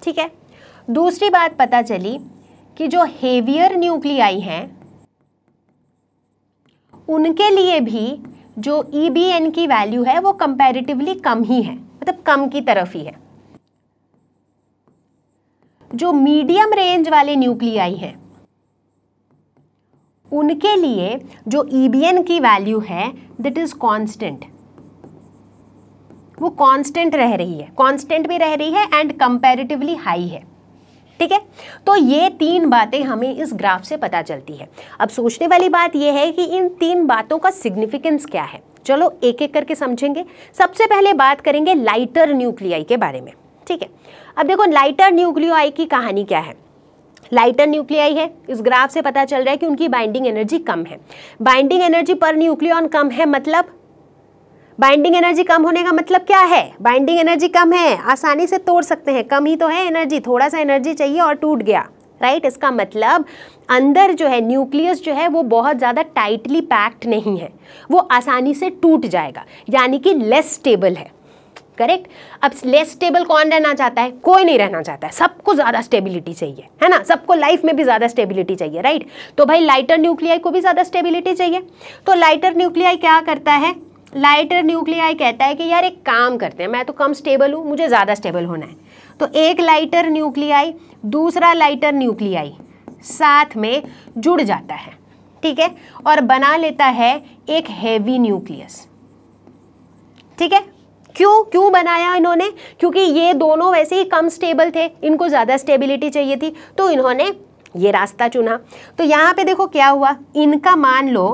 ठीक है दूसरी बात पता चली कि जो हेवियर न्यूक्लियाई हैं उनके लिए भी जो ई बी एन की वैल्यू है वो कंपैरेटिवली कम ही है मतलब कम की तरफ ही है जो मीडियम रेंज वाले न्यूक्लियाई हैं उनके लिए जो ईबीएन e की वैल्यू है दैट इज़ कांस्टेंट वो कांस्टेंट रह रही है कांस्टेंट भी रह रही है एंड कंपैरेटिवली हाई है ठीक है तो ये तीन बातें हमें इस ग्राफ से पता चलती है अब सोचने वाली बात यह है कि इन तीन बातों का सिग्निफिकेंस क्या है चलो एक एक करके समझेंगे सबसे पहले बात करेंगे लाइटर न्यूक्लियाई के बारे में ठीक है अब देखो लाइटर न्यूक्लियोआई की कहानी क्या है लाइटर न्यूक्लियाई है इस ग्राफ से पता चल रहा है कि उनकी बाइंडिंग एनर्जी कम है बाइंडिंग एनर्जी पर न्यूक्लियॉन कम है मतलब बाइंडिंग एनर्जी कम होने का मतलब क्या है बाइंडिंग एनर्जी कम है आसानी से तोड़ सकते हैं कम ही तो है एनर्जी थोड़ा सा एनर्जी चाहिए और टूट गया राइट इसका मतलब अंदर जो है न्यूक्लियस जो है वो बहुत ज़्यादा टाइटली पैक्ड नहीं है वो आसानी से टूट जाएगा यानी कि लेस स्टेबल है करेक्ट अब लेस स्टेबल कौन रहना चाहता है कोई नहीं रहना चाहता है सबको ज़्यादा स्टेबिलिटी चाहिए है ना सबको लाइफ में भी ज़्यादा स्टेबिलिटी चाहिए राइट तो भाई लाइटर न्यूक्लियाई को भी ज़्यादा स्टेबिलिटी चाहिए तो लाइटर न्यूक्लियाई क्या करता है लाइटर न्यूक्लियाई कहता है कि यार एक काम करते हैं मैं तो कम स्टेबल हूँ मुझे ज़्यादा स्टेबल होना है तो एक लाइटर न्यूक्लियाई दूसरा लाइटर न्यूक्लियाई साथ में जुड़ जाता है ठीक है और बना लेता है एक हैवी न्यूक्लियस ठीक है क्यों क्यों बनाया इन्होंने क्योंकि ये दोनों वैसे ही कम स्टेबल थे इनको ज़्यादा स्टेबिलिटी चाहिए थी तो इन्होंने ये रास्ता चुना तो यहाँ पे देखो क्या हुआ इनका मान लो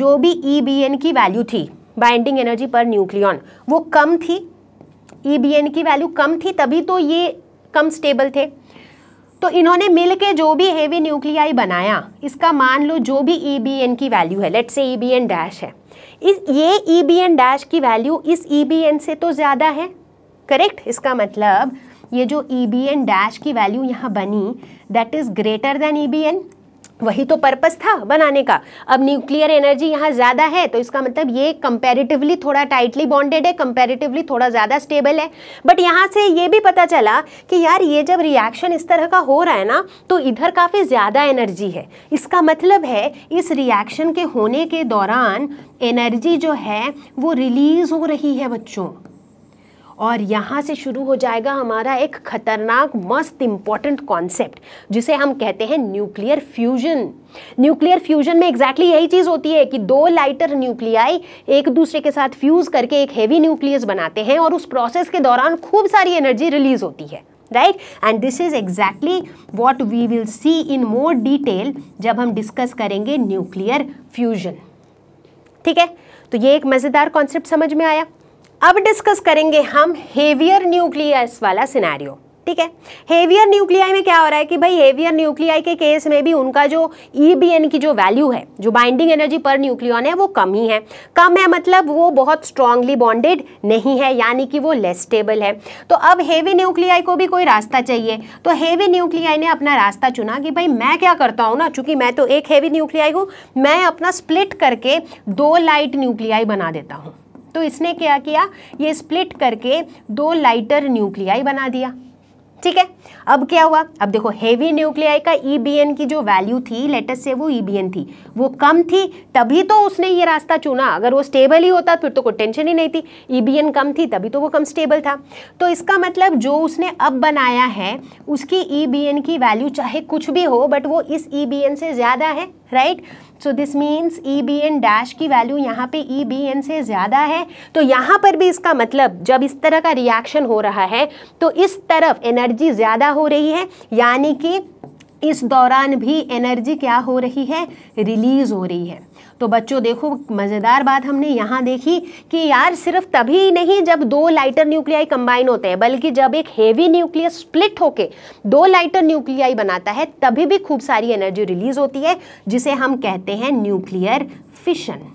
जो भी ई बी एन की वैल्यू थी बाइंडिंग एनर्जी पर न्यूक्लियन वो कम थी ई बी एन की वैल्यू कम थी तभी तो ये कम स्टेबल थे तो इन्होंने मिल के जो भी हेवी न्यूक्लियाई बनाया इसका मान लो जो भी ई बी एन की वैल्यू है let say E B N dash है इस ये ई बी एन डैश की वैल्यू इस ई बी एन से तो ज़्यादा है करेक्ट इसका मतलब ये जो ई बी एन डैश की वैल्यू यहाँ बनी that is greater than E B N वही तो पर्पस था बनाने का अब न्यूक्लियर एनर्जी यहाँ ज़्यादा है तो इसका मतलब ये कंपैरेटिवली थोड़ा टाइटली बॉन्डेड है कंपैरेटिवली थोड़ा ज़्यादा स्टेबल है बट यहाँ से ये भी पता चला कि यार ये जब रिएक्शन इस तरह का हो रहा है ना तो इधर काफ़ी ज़्यादा एनर्जी है इसका मतलब है इस रिएक्शन के होने के दौरान एनर्जी जो है वो रिलीज़ हो रही है बच्चों और यहाँ से शुरू हो जाएगा हमारा एक खतरनाक मस्त इम्पॉर्टेंट कॉन्सेप्ट जिसे हम कहते हैं न्यूक्लियर फ्यूजन न्यूक्लियर फ्यूजन में एग्जैक्टली exactly यही चीज़ होती है कि दो लाइटर न्यूक्लियाई एक दूसरे के साथ फ्यूज़ करके एक हैवी न्यूक्लियस बनाते हैं और उस प्रोसेस के दौरान खूब सारी एनर्जी रिलीज होती है right and this is exactly what we will see in more detail जब हम डिस्कस करेंगे न्यूक्लियर फ्यूजन ठीक है तो ये एक मज़ेदार कॉन्सेप्ट समझ में आया अब डिस्कस करेंगे हम हेवियर न्यूक्लियस वाला सिनेरियो ठीक है हेवियर न्यूक्लियाई में क्या हो रहा है कि भाई हेवियर न्यूक्लियाई के केस में भी उनका जो ईबीएन e की जो वैल्यू है जो बाइंडिंग एनर्जी पर न्यूक्लियन है वो कम ही है कम है मतलब वो बहुत स्ट्रांगली बॉन्डेड नहीं है यानी कि वो लेस स्टेबल है तो अब हेवी न्यूक्लियाई को भी कोई रास्ता चाहिए तो हेवी न्यूक्लियाई ने अपना रास्ता चुना कि भाई मैं क्या करता हूँ ना चूंकि मैं तो एक हेवी न्यूक्लियाई हूँ मैं अपना स्प्लिट करके दो लाइट न्यूक्लियाई बना देता हूँ तो इसने क्या किया ये स्प्लिट करके दो लाइटर न्यूक्लियाई बना दिया ठीक है अब क्या हुआ अब देखो हेवी न्यूक्लियाई का ई e की जो वैल्यू थी लेटेस्ट से वो ई e थी वो कम थी तभी तो उसने ये रास्ता चुना अगर वो स्टेबल ही होता फिर तो कोई टेंशन ही नहीं थी ई e कम थी तभी तो वो कम स्टेबल था तो इसका मतलब जो उसने अब बनाया है उसकी ई की वैल्यू चाहे कुछ भी हो बट वो इस ई से ज़्यादा है right right? So this means E B N dash की वैल्यू यहाँ पे ई बी एन से ज़्यादा है तो यहाँ पर भी इसका मतलब जब इस तरह का रिएक्शन हो रहा है तो इस तरफ एनर्जी ज़्यादा हो रही है यानी कि इस दौरान भी एनर्जी क्या हो रही है रिलीज़ हो रही है तो बच्चों देखो मज़ेदार बात हमने यहाँ देखी कि यार सिर्फ तभी नहीं जब दो लाइटर न्यूक्लियाई कंबाइन होते हैं बल्कि जब एक हेवी न्यूक्लियस स्प्लिट होके दो लाइटर न्यूक्लियाई बनाता है तभी भी खूब सारी एनर्जी रिलीज होती है जिसे हम कहते हैं न्यूक्लियर फिशन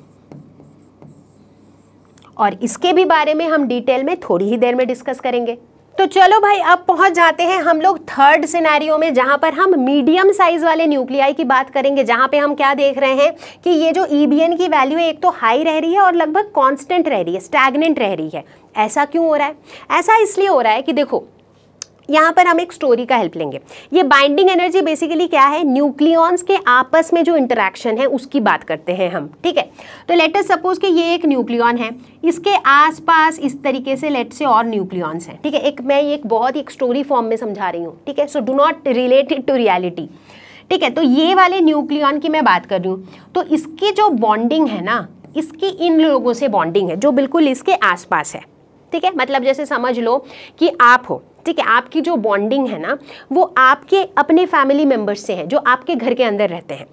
और इसके भी बारे में हम डिटेल में थोड़ी ही देर में डिस्कस करेंगे तो चलो भाई अब पहुंच जाते हैं हम लोग थर्ड सिनेरियो में जहां पर हम मीडियम साइज वाले न्यूक्लियाई की बात करेंगे जहां पे हम क्या देख रहे हैं कि ये जो ई e की वैल्यू है एक तो हाई रह रही है और लगभग कांस्टेंट रह रही है स्टैग्नेंट रह रही है ऐसा क्यों हो रहा है ऐसा इसलिए हो रहा है कि देखो यहाँ पर हम एक स्टोरी का हेल्प लेंगे ये बाइंडिंग एनर्जी बेसिकली क्या है न्यूक्लियॉन्स के आपस में जो इंटरेक्शन है उसकी बात करते हैं हम ठीक है तो लेट अस सपोज कि ये एक न्यूक्लियॉन है इसके आसपास इस तरीके से लेट से और न्यूक्लियॉन्स हैं ठीक है एक मैं ये एक बहुत एक स्टोरी फॉर्म में समझा रही हूँ ठीक है so do not related to reality ठीक है तो ये वाले न्यूक्लियॉन की मैं बात कर रही हूँ तो इसकी जो बॉन्डिंग है ना इसकी इन लोगों से बॉन्डिंग है जो बिल्कुल इसके आसपास है ठीक है मतलब जैसे समझ लो कि आप हो ठीक है आपकी जो बॉन्डिंग है ना वो आपके अपने फैमिली मेम्बर्स से है जो आपके घर के अंदर रहते हैं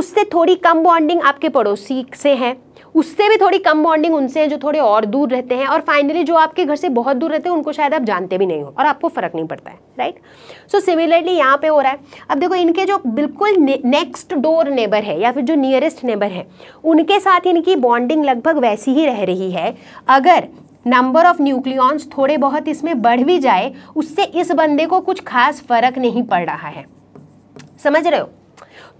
उससे थोड़ी कम बॉन्डिंग आपके पड़ोसी से है उससे भी थोड़ी कम बॉन्डिंग उनसे है जो थोड़े और दूर रहते हैं और फाइनली जो आपके घर से बहुत दूर रहते हैं उनको शायद आप जानते भी नहीं हो और आपको फ़र्क नहीं पड़ता है राइट सो सिमिलरली यहाँ पे हो रहा है अब देखो इनके जो बिल्कुल नेक्स्ट डोर नेबर है या फिर जो नियरेस्ट नेबर है उनके साथ इनकी बॉन्डिंग लगभग वैसी ही रह रही है अगर नंबर ऑफ न्यूक्लियॉन्स थोड़े बहुत इसमें बढ़ भी जाए उससे इस बंदे को कुछ खास फर्क नहीं पड़ रहा है समझ रहे हो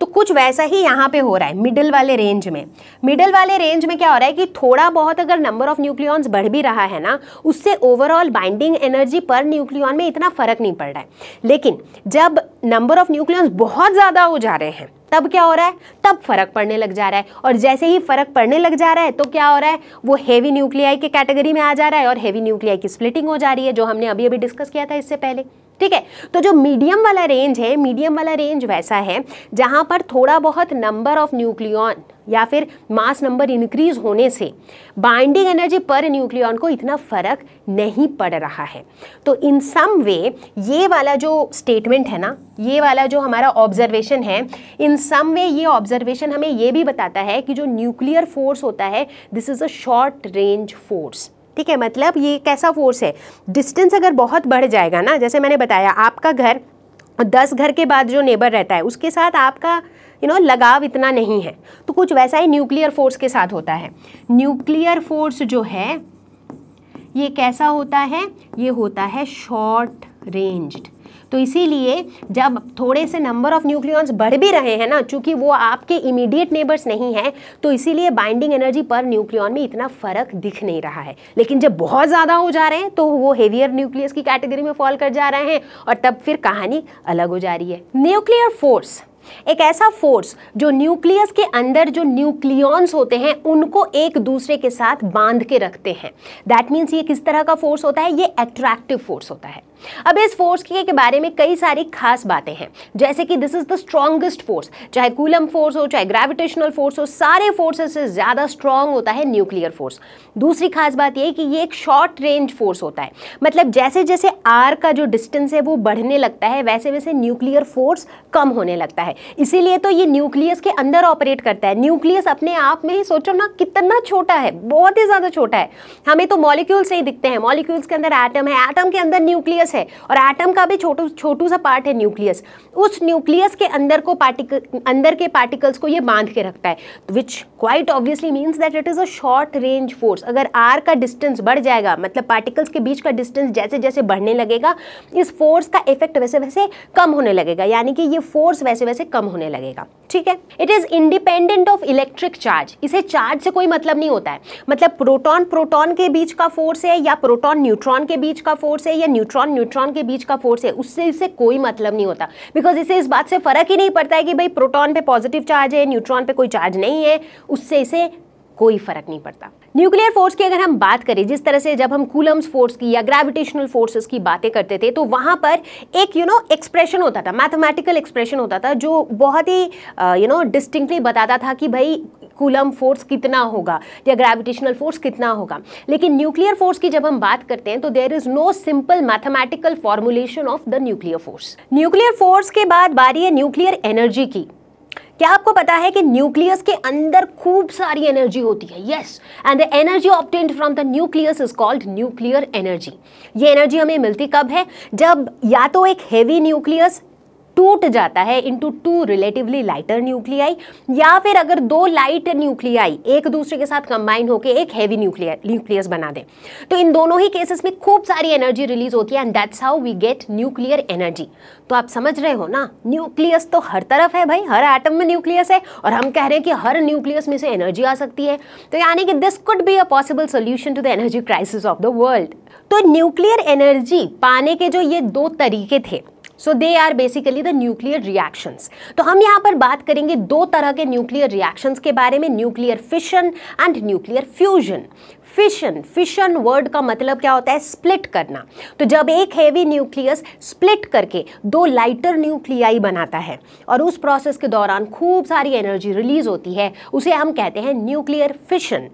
तो कुछ वैसा ही यहाँ पे हो रहा है मिडिल वाले रेंज में मिडिल वाले रेंज में क्या हो रहा है कि थोड़ा बहुत अगर नंबर ऑफ न्यूक्लियॉन्स बढ़ भी रहा है ना उससे overall binding energy per nucleon में इतना फर्क नहीं पड़ रहा है लेकिन जब नंबर ऑफ न्यूक्लियॉन्स बहुत ज़्यादा हो जा रहे हैं तब क्या हो रहा है तब फर्क पड़ने लग जा रहा है और जैसे ही फर्क पड़ने लग जा रहा है तो क्या हो रहा है वो हेवी न्यूक्लियाई के कैटेगरी में आ जा रहा है और हेवी न्यूक्लियाई की स्प्लिटिंग हो जा रही है जो हमने अभी अभी डिस्कस किया था इससे पहले ठीक है तो जो मीडियम वाला रेंज है मीडियम वाला रेंज वैसा है जहाँ पर थोड़ा बहुत नंबर ऑफ न्यूक्लियॉन या फिर मास नंबर इंक्रीज होने से बाइंडिंग एनर्जी पर न्यूक्लियॉन को इतना फ़र्क नहीं पड़ रहा है तो इन सम वे ये वाला जो स्टेटमेंट है ना ये वाला जो हमारा ऑब्जर्वेशन है इन सम वे ये ऑब्जर्वेशन हमें ये भी बताता है कि जो न्यूक्लियर फोर्स होता है this is a short range force ठीक है मतलब ये कैसा फोर्स है डिस्टेंस अगर बहुत बढ़ जाएगा ना जैसे मैंने बताया आपका घर दस घर के बाद जो नेबर रहता है उसके साथ आपका यू you नो know, लगाव इतना नहीं है तो कुछ वैसा ही न्यूक्लियर फोर्स के साथ होता है न्यूक्लियर फोर्स जो है ये कैसा होता है ये होता है शॉर्ट रेंज्ड तो इसीलिए जब थोड़े से नंबर ऑफ न्यूक्लियॉन्स बढ़ भी रहे हैं ना चूँकि वो आपके इमीडिएट नेबर्स नहीं हैं तो इसीलिए बाइंडिंग एनर्जी पर न्यूक्लियॉन में इतना फ़र्क दिख नहीं रहा है लेकिन जब बहुत ज़्यादा हो जा रहे हैं तो वो हेवियर न्यूक्लियस की कैटेगरी में फॉल कर जा रहे हैं और तब फिर कहानी अलग हो जा रही है न्यूक्लियर फोर्स एक ऐसा फोर्स जो न्यूक्लियस के अंदर जो न्यूक्लियॉन्स होते हैं उनको एक दूसरे के साथ बांध के रखते हैं दैट मीन्स ये किस तरह का फोर्स होता है ये एट्रैक्टिव फोर्स होता है अब इस फोर्स के बारे में कई सारी खास बातें हैं जैसे कि this is the strongest force चाहे कूलम फोर्स हो चाहे ग्रेविटेशनल फोर्स हो सारे फोर्सेस से ज़्यादा स्ट्रॉन्ग होता है न्यूक्लियर फोर्स दूसरी खास बात यह कि ये एक शॉर्ट रेंज फोर्स होता है मतलब जैसे जैसे आर का जो डिस्टेंस है वो बढ़ने लगता है वैसे वैसे न्यूक्लियर फोर्स कम होने लगता है इसीलिए तो ये न्यूक्लियस के अंदर ऑपरेट करता है न्यूक्लियस अपने आप में ही सोचो ना कितना छोटा है बहुत ही ज़्यादा छोटा है हमें तो मॉलिक्यूल्स ही दिखते हैं मॉलिक्यूल्स के अंदर एटम है एटम के अंदर न्यूक्लियस न्यूक्लियस है और एटम का भी छोटू छोटू सा पार्ट है न्यूक्लियस उस न्यूक्लियस के अंदर को पार्टिकल अंदर के पार्टिकल्स को ये बांध के रखता है which quite obviously means that it is a short range force अगर आर का डिस्टेंस बढ़ जाएगा मतलब पार्टिकल्स के बीच का डिस्टेंस जैसे जैसे बढ़ने लगेगा इस फोर्स का इफेक्ट वैसे वैसे कम होने लगेगा यानी कि ये फोर्स वैसे वैसे कम होने लगेगा ठीक है it is independent of electric charge इसे चार्ज से कोई मतलब नहीं होता है मतलब प्रोटॉन प्रोटॉन के बीच का फोर्स है या प्रोटॉन न्यूट्रॉन के बीच का फोर्स है या न्यूट्रॉन न्यूट्रॉन के बीच का फोर्स है उससे इसे कोई मतलब नहीं होता बिकॉज इसे इस बात से फ़र्क ही नहीं पड़ता है कि भाई प्रोटॉन पे पॉजिटिव चार्ज है न्यूट्रॉन पे कोई चार्ज नहीं है उससे इसे कोई फर्क नहीं पड़ता न्यूक्लियर फोर्स की अगर हम बात करें जिस तरह से जब हम कूलम्स फोर्स की या ग्रेविटेशनल फोर्सेस की बातें करते थे तो वहां पर एक यू नो एक्सप्रेशन होता था मैथमेटिकल एक्सप्रेशन होता था जो बहुत ही यू नो डिस्टिंक्टली बताता था कि भाई कुलम फोर्स कितना होगा या ग्रेविटेशनल फोर्स कितना होगा लेकिन न्यूक्लियर फोर्स की जब हम बात करते हैं तो there is no simple mathematical formulation of the nuclear force nuclear force के बाद बारी है न्यूक्लियर एनर्जी की क्या आपको पता है कि न्यूक्लियस के अंदर खूब सारी एनर्जी होती है yes and the energy obtained from the nucleus is called nuclear energy ये एनर्जी हमें मिलती कब है जब या तो एक हेवी न्यूक्लियस टूट जाता है into two relatively lighter nuclei या फिर अगर दो लाइट न्यूक्लियाई एक दूसरे के साथ कंबाइन होकर एक हैवी न्यूक्लिया न्यूक्लियस बना दे तो इन दोनों ही केसेस में खूब सारी एनर्जी रिलीज होती है and that's how we get nuclear energy तो आप समझ रहे हो ना न्यूक्लियस तो हर तरफ है भाई हर एटम में न्यूक्लियस है और हम कह रहे हैं कि हर न्यूक्लियस में से एनर्जी आ सकती है तो यानी कि this could be a possible solution to the energy crisis of the world तो न्यूक्लियर एनर्जी पाने के जो ये दो तरीके थे so they are basically the nuclear reactions तो हम यहाँ पर बात करेंगे दो तरह के न्यूक्लियर रिएक्शंस के बारे में nuclear fission and nuclear fusion fission fission word का मतलब क्या होता है स्प्लिट करना तो जब एक हैवी न्यूक्लियस स्प्लिट करके दो लाइटर न्यूक्लियाई बनाता है और उस प्रोसेस के दौरान खूब सारी एनर्जी रिलीज होती है उसे हम कहते हैं nuclear fission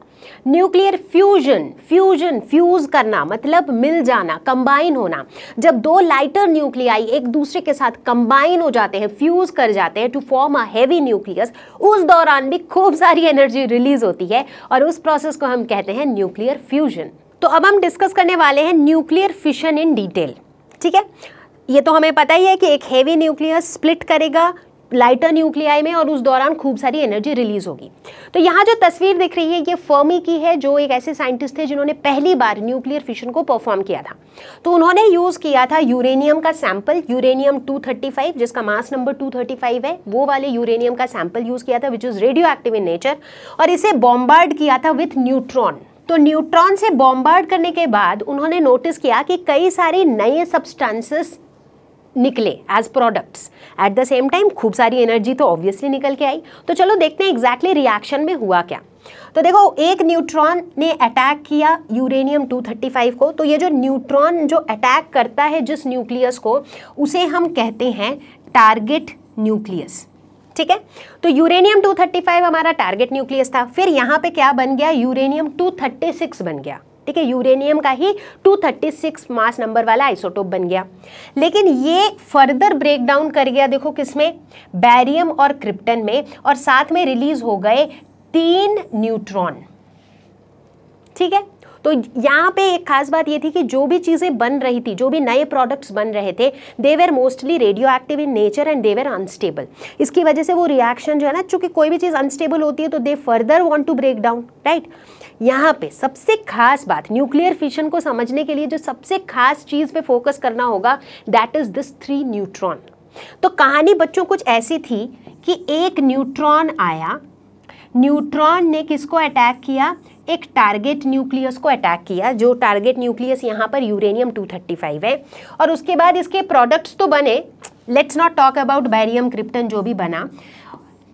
nuclear fusion fusion fuse करना मतलब मिल जाना कंबाइन होना जब दो लाइटर न्यूक्लियाई एक दूसरे के साथ कंबाइन हो जाते हैं फ्यूज कर जाते हैं to form a heavy nucleus उस दौरान भी खूब सारी एनर्जी रिलीज होती है और उस प्रोसेस को हम कहते हैं न्यूक्लियर फ्यूजन तो अब हम डिस्कस करने वाले हैं न्यूक्लियर फिशन इन डिटेल ठीक है ये तो हमें पता ही है कि एक हैवी न्यूक्लियस स्प्लिट करेगा लाइटर न्यूक्लियाई में और उस दौरान खूब सारी एनर्जी रिलीज होगी तो यहाँ जो तस्वीर दिख रही है ये फर्मी की है जो एक ऐसे साइंटिस्ट थे जिन्होंने पहली बार न्यूक्लियर फिशन को परफॉर्म किया था तो उन्होंने यूज़ किया था यूरेनियम का सैंपल यूरेनियम 235 जिसका मास नंबर 235 है वो वाले यूरेनियम का सैंपल यूज़ किया था which is radioactive in nature और इसे बॉम्बार्ड किया था विथ न्यूट्रॉन तो न्यूट्रॉन से बॉम्बार्ड करने के बाद उन्होंने नोटिस किया कि कई सारे नए सब्सटेंसेस निकले as products at the same time खूब सारी एनर्जी तो ऑब्वियसली निकल के आई तो चलो देखते हैं एग्जैक्टली exactly रिएक्शन में हुआ क्या तो देखो एक न्यूट्रॉन ने अटैक किया यूरेनियम 235 को तो ये जो न्यूट्रॉन जो अटैक करता है जिस न्यूक्लियस को उसे हम कहते हैं टारगेट न्यूक्लियस ठीक है तो यूरेनियम 235 हमारा टारगेट न्यूक्लियस था फिर यहाँ पे क्या बन गया यूरेनियम 236 बन गया ठीक है यूरेनियम का ही 236 मास नंबर वाला आइसोटोप बन गया लेकिन ये फर्दर ब्रेकडाउन कर गया देखो किसमें बैरियम और क्रिप्टन में और साथ में रिलीज हो गए तीन न्यूट्रॉन ठीक है तो यहाँ पे एक खास बात ये थी कि जो भी चीज़ें बन रही थी जो भी नए प्रोडक्ट्स बन रहे थे they're mostly radioactive in nature and they're unstable इसकी वजह से वो रिएक्शन जो है ना चूंकि कोई भी चीज़ अनस्टेबल होती है तो they further want to break down right यहाँ पे सबसे खास बात न्यूक्लियर फिशन को समझने के लिए जो सबसे खास चीज़ पे फोकस करना होगा that is this three neutron तो कहानी बच्चों कुछ ऐसी थी कि एक न्यूट्रॉन आया न्यूट्रॉन ने किसको अटैक किया एक टारगेट न्यूक्लियस को अटैक किया जो टारगेट न्यूक्लियस यहाँ पर यूरेनियम 235 है और उसके बाद इसके प्रोडक्ट्स तो बने let's not talk about barium krypton जो भी बना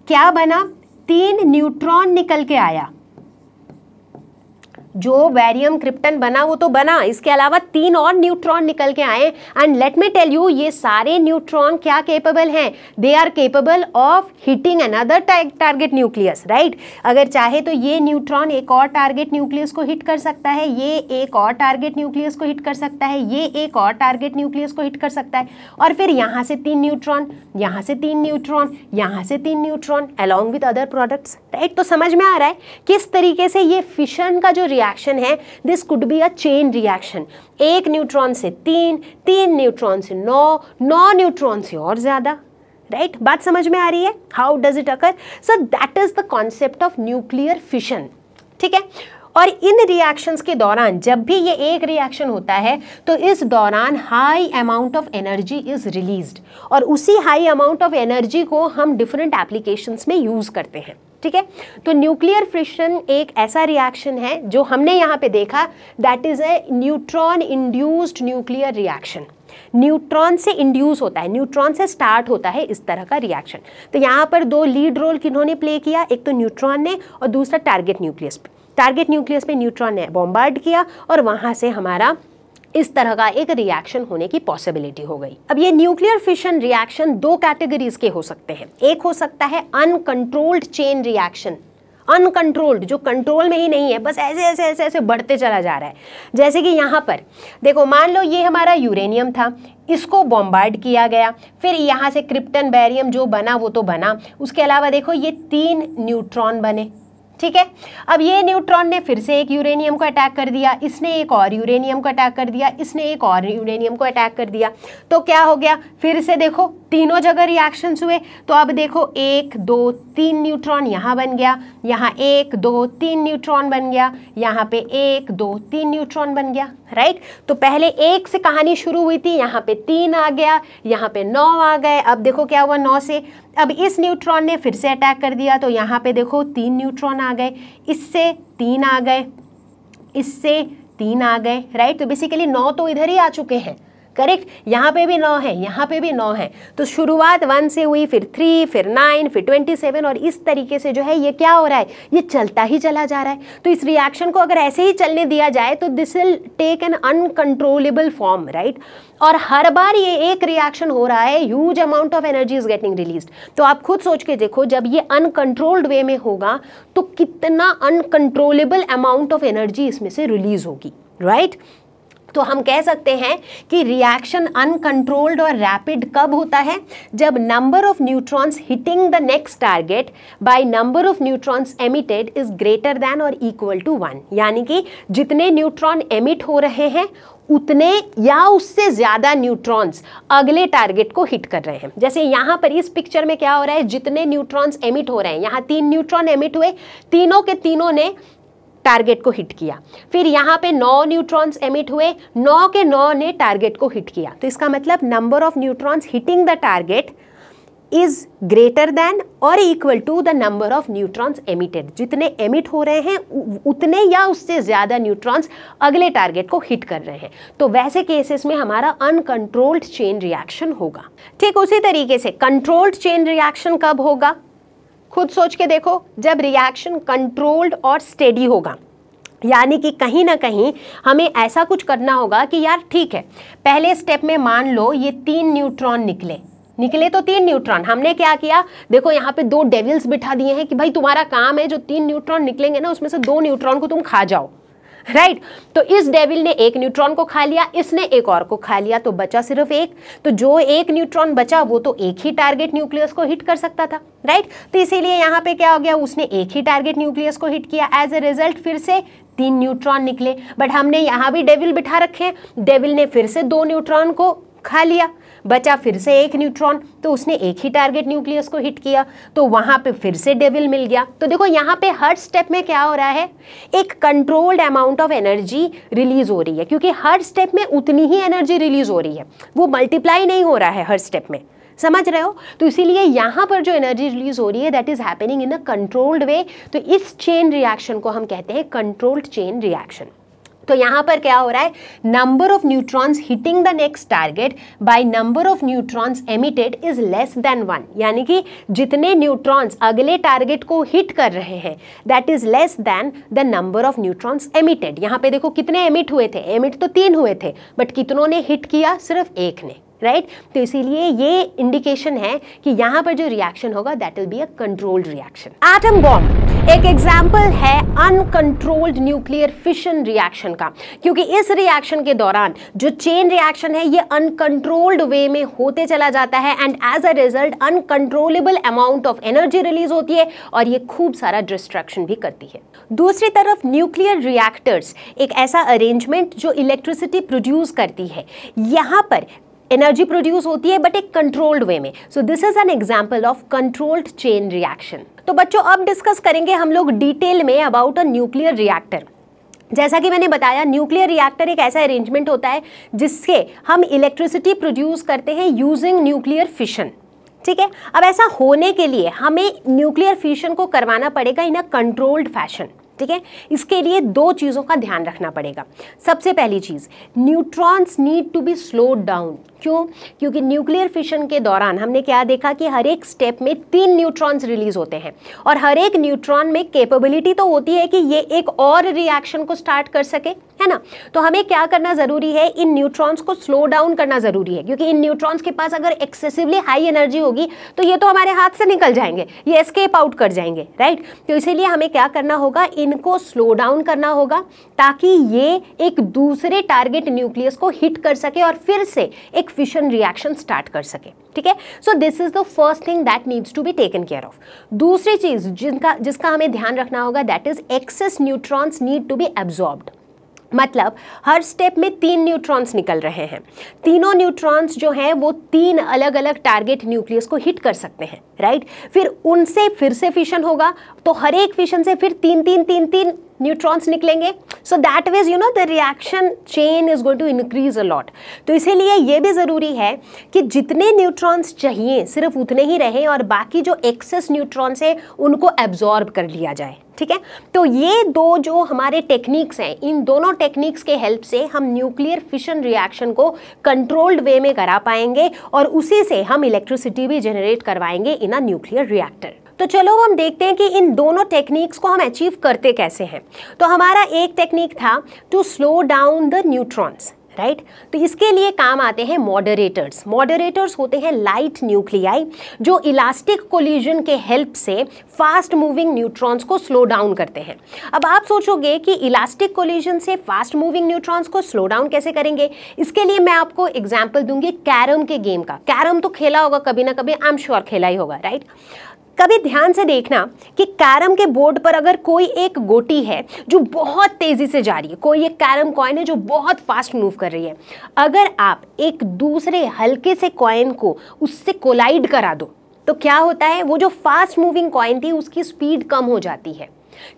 क्या बना तीन न्यूट्रॉन निकल के आया जो बैरियम क्रिप्टन बना वो तो बना इसके अलावा तीन और न्यूट्रॉन निकल के आए and let me tell you ये सारे न्यूट्रॉन क्या केपेबल हैं they are capable of hitting another target nucleus right अगर चाहे तो ये न्यूट्रॉन एक और टारगेट न्यूक्लियस को हिट कर सकता है ये एक और टारगेट न्यूक्लियस को हिट कर सकता है ये एक और टारगेट न्यूक्लियस को हिट कर सकता है और फिर यहाँ से तीन न्यूट्रॉन यहाँ से तीन न्यूट्रॉन यहाँ से तीन neutron along with other products right तो समझ में आ रहा है किस तरीके से ये फिशन का जो रिएक्शन है this could be a chain reaction एक न्यूट्रॉन से तीन तीन न्यूट्रॉन से नौ नौ न्यूट्रॉन से और ज़्यादा राइट right? बात समझ में आ रही है how does it occur so that is the concept of nuclear fission ठीक है और इन रिएक्शंस के दौरान जब भी ये एक रिएक्शन होता है तो इस दौरान high amount of energy is released और उसी हाई अमाउंट ऑफ एनर्जी को हम डिफरेंट एप्लीकेशंस में यूज़ करते हैं ठीक है तो न्यूक्लियर फ्रिक्शन एक ऐसा रिएक्शन है जो हमने यहाँ पे देखा that is a neutron induced nuclear reaction neutron से इंड्यूस होता है न्यूट्रॉन से स्टार्ट होता है इस तरह का रिएक्शन तो यहाँ पर दो लीड रोल किन्होंने प्ले किया एक तो न्यूट्रॉन ने और दूसरा टारगेट न्यूक्लियस टारगेट न्यूक्लियस पे न्यूट्रॉन ने बॉम्बार्ड किया और वहाँ से हमारा इस तरह का एक रिएक्शन होने की पॉसिबिलिटी हो गई अब ये न्यूक्लियर फिशन रिएक्शन दो कैटेगरीज के हो सकते हैं एक हो सकता है अनकंट्रोल्ड चेन रिएक्शन अनकंट्रोल्ड जो कंट्रोल में ही नहीं है बस ऐसे ऐसे ऐसे ऐसे बढ़ते चला जा रहा है जैसे कि यहाँ पर देखो मान लो ये हमारा यूरेनियम था इसको बॉम्बार्ड किया गया फिर यहाँ से क्रिप्टन बैरियम जो बना वो तो बना उसके अलावा देखो ये तीन न्यूट्रॉन बने ठीक है अब ये न्यूट्रॉन ने फिर से एक यूरेनियम को अटैक कर दिया इसने एक और यूरेनियम को अटैक कर दिया इसने एक और यूरेनियम को अटैक कर दिया तो क्या हो गया फिर से देखो तीनों जगह रिएक्शंस हुए तो अब देखो एक दो तीन न्यूट्रॉन यहाँ बन गया यहाँ एक दो तीन न्यूट्रॉन बन गया यहाँ पे एक दो तीन न्यूट्रॉन बन गया राइट तो पहले एक से कहानी शुरू हुई थी यहाँ पे तीन आ गया यहाँ पे नौ आ गए अब देखो क्या हुआ नौ से अब इस न्यूट्रॉन ने फिर से अटैक कर दिया तो यहाँ पे देखो तीन न्यूट्रॉन आ आ गए इससे तीन आ गए इससे तीन आ गए राइट तो बेसिकली नौ तो इधर ही आ चुके हैं करेक्ट यहाँ पे भी नौ है यहाँ पे भी नौ है तो शुरुआत वन से हुई फिर थ्री फिर नाइन फिर ट्वेंटी सेवन और इस तरीके से जो है ये क्या हो रहा है ये चलता ही चला जा रहा है तो इस रिएक्शन को अगर ऐसे ही चलने दिया जाए तो this will take an uncontrollable form right और हर बार ये एक रिएक्शन हो रहा है huge amount of energy is getting release तो आप खुद सोच के देखो जब ये अनकंट्रोल्ड वे में होगा तो कितना अनकंट्रोलेबल अमाउंट ऑफ एनर्जी इसमें से रिलीज होगी राइट right? तो हम कह सकते हैं कि रिएक्शन अनकंट्रोल्ड और रैपिड कब होता है जब number of neutrons hitting the next target by number of neutrons emitted is greater than और इक्वल टू वन यानी कि जितने न्यूट्रॉन एमिट हो रहे हैं उतने या उससे ज़्यादा न्यूट्रॉन्स अगले टारगेट को हिट कर रहे हैं जैसे यहाँ पर इस पिक्चर में क्या हो रहा है जितने न्यूट्रॉन्स एमिट हो रहे हैं यहाँ तीन न्यूट्रॉन एमिट हुए तीनों के तीनों ने टारगेट को हिट किया फिर यहाँ पे नौ न्यूट्रॉन्स एमिट हुए नौ के नौ ने टारगेट को हिट किया तो इसका मतलब number of neutrons hitting the target is greater than और equal to the number of neutrons emitted जितने एमिट हो रहे हैं उतने या उससे ज़्यादा न्यूट्रॉन्स अगले टारगेट को हिट कर रहे हैं तो वैसे केसेस में हमारा अनकंट्रोल्ड चेन रिएक्शन होगा ठीक उसी तरीके से कंट्रोल्ड चेन रिएक्शन कब होगा खुद सोच के देखो जब रिएक्शन कंट्रोल्ड और स्टेडी होगा यानी कि कहीं ना कहीं हमें ऐसा कुछ करना होगा कि यार ठीक है पहले स्टेप में मान लो ये तीन न्यूट्रॉन निकले निकले तो तीन न्यूट्रॉन हमने क्या किया देखो यहाँ पे दो डेविल्स बिठा दिए हैं कि भाई तुम्हारा काम है जो तीन न्यूट्रॉन निकलेंगे ना उसमें से दो न्यूट्रॉन को तुम खा जाओ राइट right? तो इस डेविल ने एक न्यूट्रॉन को खा लिया इसने एक और को खा लिया तो बचा सिर्फ एक तो जो एक न्यूट्रॉन बचा वो तो एक ही टारगेट न्यूक्लियस को हिट कर सकता था राइट right? तो इसीलिए यहां पे क्या हो गया उसने एक ही टारगेट न्यूक्लियस को हिट किया एज ए रिजल्ट फिर से तीन न्यूट्रॉन निकले बट हमने यहां भी डेविल बिठा रखे डेविल ने फिर से दो न्यूट्रॉन को खा लिया बचा फिर से एक न्यूट्रॉन तो उसने एक ही टारगेट न्यूक्लियस को हिट किया तो वहां पे फिर से डेविल मिल गया तो देखो यहां पे हर स्टेप में क्या हो रहा है एक controlled amount of energy release हो रही है क्योंकि हर स्टेप में उतनी ही एनर्जी रिलीज हो रही है वो मल्टीप्लाई नहीं हो रहा है हर स्टेप में समझ रहे हो तो इसीलिए यहां पर जो एनर्जी रिलीज हो रही है that is happening in a controlled way तो इस चेन रिएक्शन को हम कहते हैं कंट्रोल्ड चेन रिएक्शन तो यहां पर क्या हो रहा है number of neutrons hitting the next target by number of neutrons emitted is less than one यानी कि जितने न्यूट्रॉन्स अगले टारगेट को हिट कर रहे हैं that is less than the number of neutrons emitted यहां पे देखो कितने एमिट हुए थे एमिट तो तीन हुए थे बट कितनों ने हिट किया सिर्फ एक ने राइट right? तो इसीलिए ये इंडिकेशन है कि यहाँ पर जो रिएक्शन होगा that will be a controlled reaction atom bomb एक एग्जाम्पल है अनकंट्रोल्ड न्यूक्लियर फिशन रिएक्शन का क्योंकि इस रिएक्शन के दौरान जो चेन रिएक्शन है ये अनकंट्रोल्ड वे में होते चला जाता है and as a result uncontrollable amount of energy release होती है और ये खूब सारा डिस्ट्रक्शन भी करती है दूसरी तरफ न्यूक्लियर रिएक्टर्स एक ऐसा अरेंजमेंट जो इलेक्ट्रिसिटी प्रोड्यूस करती है यहाँ पर एनर्जी प्रोड्यूस होती है बट एक कंट्रोल्ड वे में so this is an example of controlled chain reaction तो बच्चों अब डिस्कस करेंगे हम लोग डिटेल में अबाउट अ न्यूक्लियर रिएक्टर जैसा कि मैंने बताया न्यूक्लियर रिएक्टर एक ऐसा अरेंजमेंट होता है जिससे हम इलेक्ट्रिसिटी प्रोड्यूस करते हैं यूजिंग न्यूक्लियर फिशन ठीक है अब ऐसा होने के लिए हमें न्यूक्लियर फिशन को करवाना पड़ेगा इन अ कंट्रोल्ड फैशन ठीक है इसके लिए दो चीज़ों का ध्यान रखना पड़ेगा सबसे पहली चीज़ neutrons need to be slow down क्यों क्योंकि न्यूक्लियर फिशन के दौरान हमने क्या देखा कि हर एक स्टेप में तीन न्यूट्रॉन्स रिलीज होते हैं और हर एक न्यूट्रॉन में कैपेबिलिटी तो होती है कि ये एक और रिएक्शन को स्टार्ट कर सके है ना तो हमें क्या करना ज़रूरी है इन न्यूट्रॉन्स को स्लो डाउन करना ज़रूरी है क्योंकि इन न्यूट्रॉन्स के पास अगर एक्सेसिवली हाई एनर्जी होगी तो ये तो हमारे हाथ से निकल जाएंगे ये स्केप आउट कर जाएंगे राइट तो इसीलिए हमें क्या करना होगा इन इनको स्लो डाउन करना होगा ताकि ये एक दूसरे टारगेट न्यूक्लियस को हिट कर सके और फिर से एक फिशन रिएक्शन स्टार्ट कर सके ठीक है so this is the first thing that needs to be taken care of दूसरी चीज जिनका जिसका हमें ध्यान रखना होगा that is excess neutrons need to be absorbed मतलब हर स्टेप में तीन न्यूट्रॉन्स निकल रहे हैं तीनों न्यूट्रॉन्स जो हैं वो तीन अलग अलग टारगेट न्यूक्लियस को हिट कर सकते हैं राइट फिर उनसे फिर से फिशन होगा तो हर एक फिशन से फिर तीन तीन तीन तीन न्यूट्रॉन्स निकलेंगे so that ways you know the reaction chain is going to increase a lot तो इसीलिए ये भी ज़रूरी है कि जितने न्यूट्रॉन्स चाहिए सिर्फ उतने ही रहें और बाकी जो एक्सेस न्यूट्रॉन्स हैं उनको एब्जॉर्ब कर लिया जाए ठीक है तो ये दो जो हमारे टेक्निक्स हैं इन दोनों टेक्निक्स के हेल्प से हम न्यूक्लियर फिशन रिएक्शन को कंट्रोल्ड वे में करा पाएंगे और उसी से हम इलेक्ट्रिसिटी भी जनरेट करवाएंगे इन अ न्यूक्लियर रिएक्टर तो चलो हम देखते हैं कि इन दोनों टेक्निक्स को हम अचीव करते कैसे हैं तो हमारा एक टेक्निक था to slow down the neutrons right right? तो इसके लिए काम आते हैं मॉडरेटर्स मॉडरेटर्स होते हैं लाइट न्यूक्लियाई जो इलास्टिक कोलिजन के हेल्प से फास्ट मूविंग न्यूट्रॉन्स को स्लो डाउन करते हैं अब आप सोचोगे कि इलास्टिक कोलिजन से फास्ट मूविंग न्यूट्रॉन्स को स्लो डाउन कैसे करेंगे इसके लिए मैं आपको एग्जाम्पल दूंगी कैरम के गेम का कैरम तो खेला होगा कभी ना कभी आई एम श्योर खेला ही होगा राइट right? कभी ध्यान से देखना कि कैरम के बोर्ड पर अगर कोई एक गोटी है जो बहुत तेज़ी से जा रही है कोई एक कैरम कॉइन है जो बहुत फास्ट मूव कर रही है अगर आप एक दूसरे हल्के से कॉइन को उससे कोलाइड करा दो तो क्या होता है वो जो फास्ट मूविंग कॉइन थी उसकी स्पीड कम हो जाती है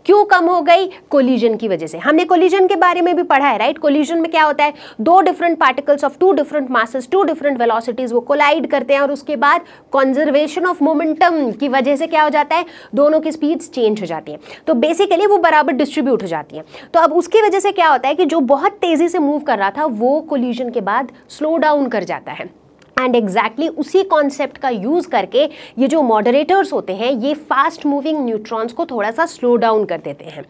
क्यों कम हो गई कोलिजन की वजह से हमने कोलिजन के बारे में भी पढ़ा है राइट कोलिजन में क्या होता है दो different particles of two different masses two different velocities वो कोलाइड करते हैं और उसके बाद कॉन्जर्वेशन ऑफ मोमेंटम की वजह से क्या हो जाता है दोनों की स्पीड्स चेंज हो जाती है तो बेसिकली वो बराबर डिस्ट्रीब्यूट हो जाती है तो अब उसकी वजह से क्या होता है कि जो बहुत तेजी से मूव कर रहा था वो कोलिजन के बाद स्लो डाउन कर जाता है एंड एग्जैक्टली exactly उसी कॉन्सेप्ट का यूज़ करके ये जो मॉडरेटर्स होते हैं ये फास्ट मूविंग न्यूट्रॉन्स को थोड़ा सा स्लो डाउन कर देते हैं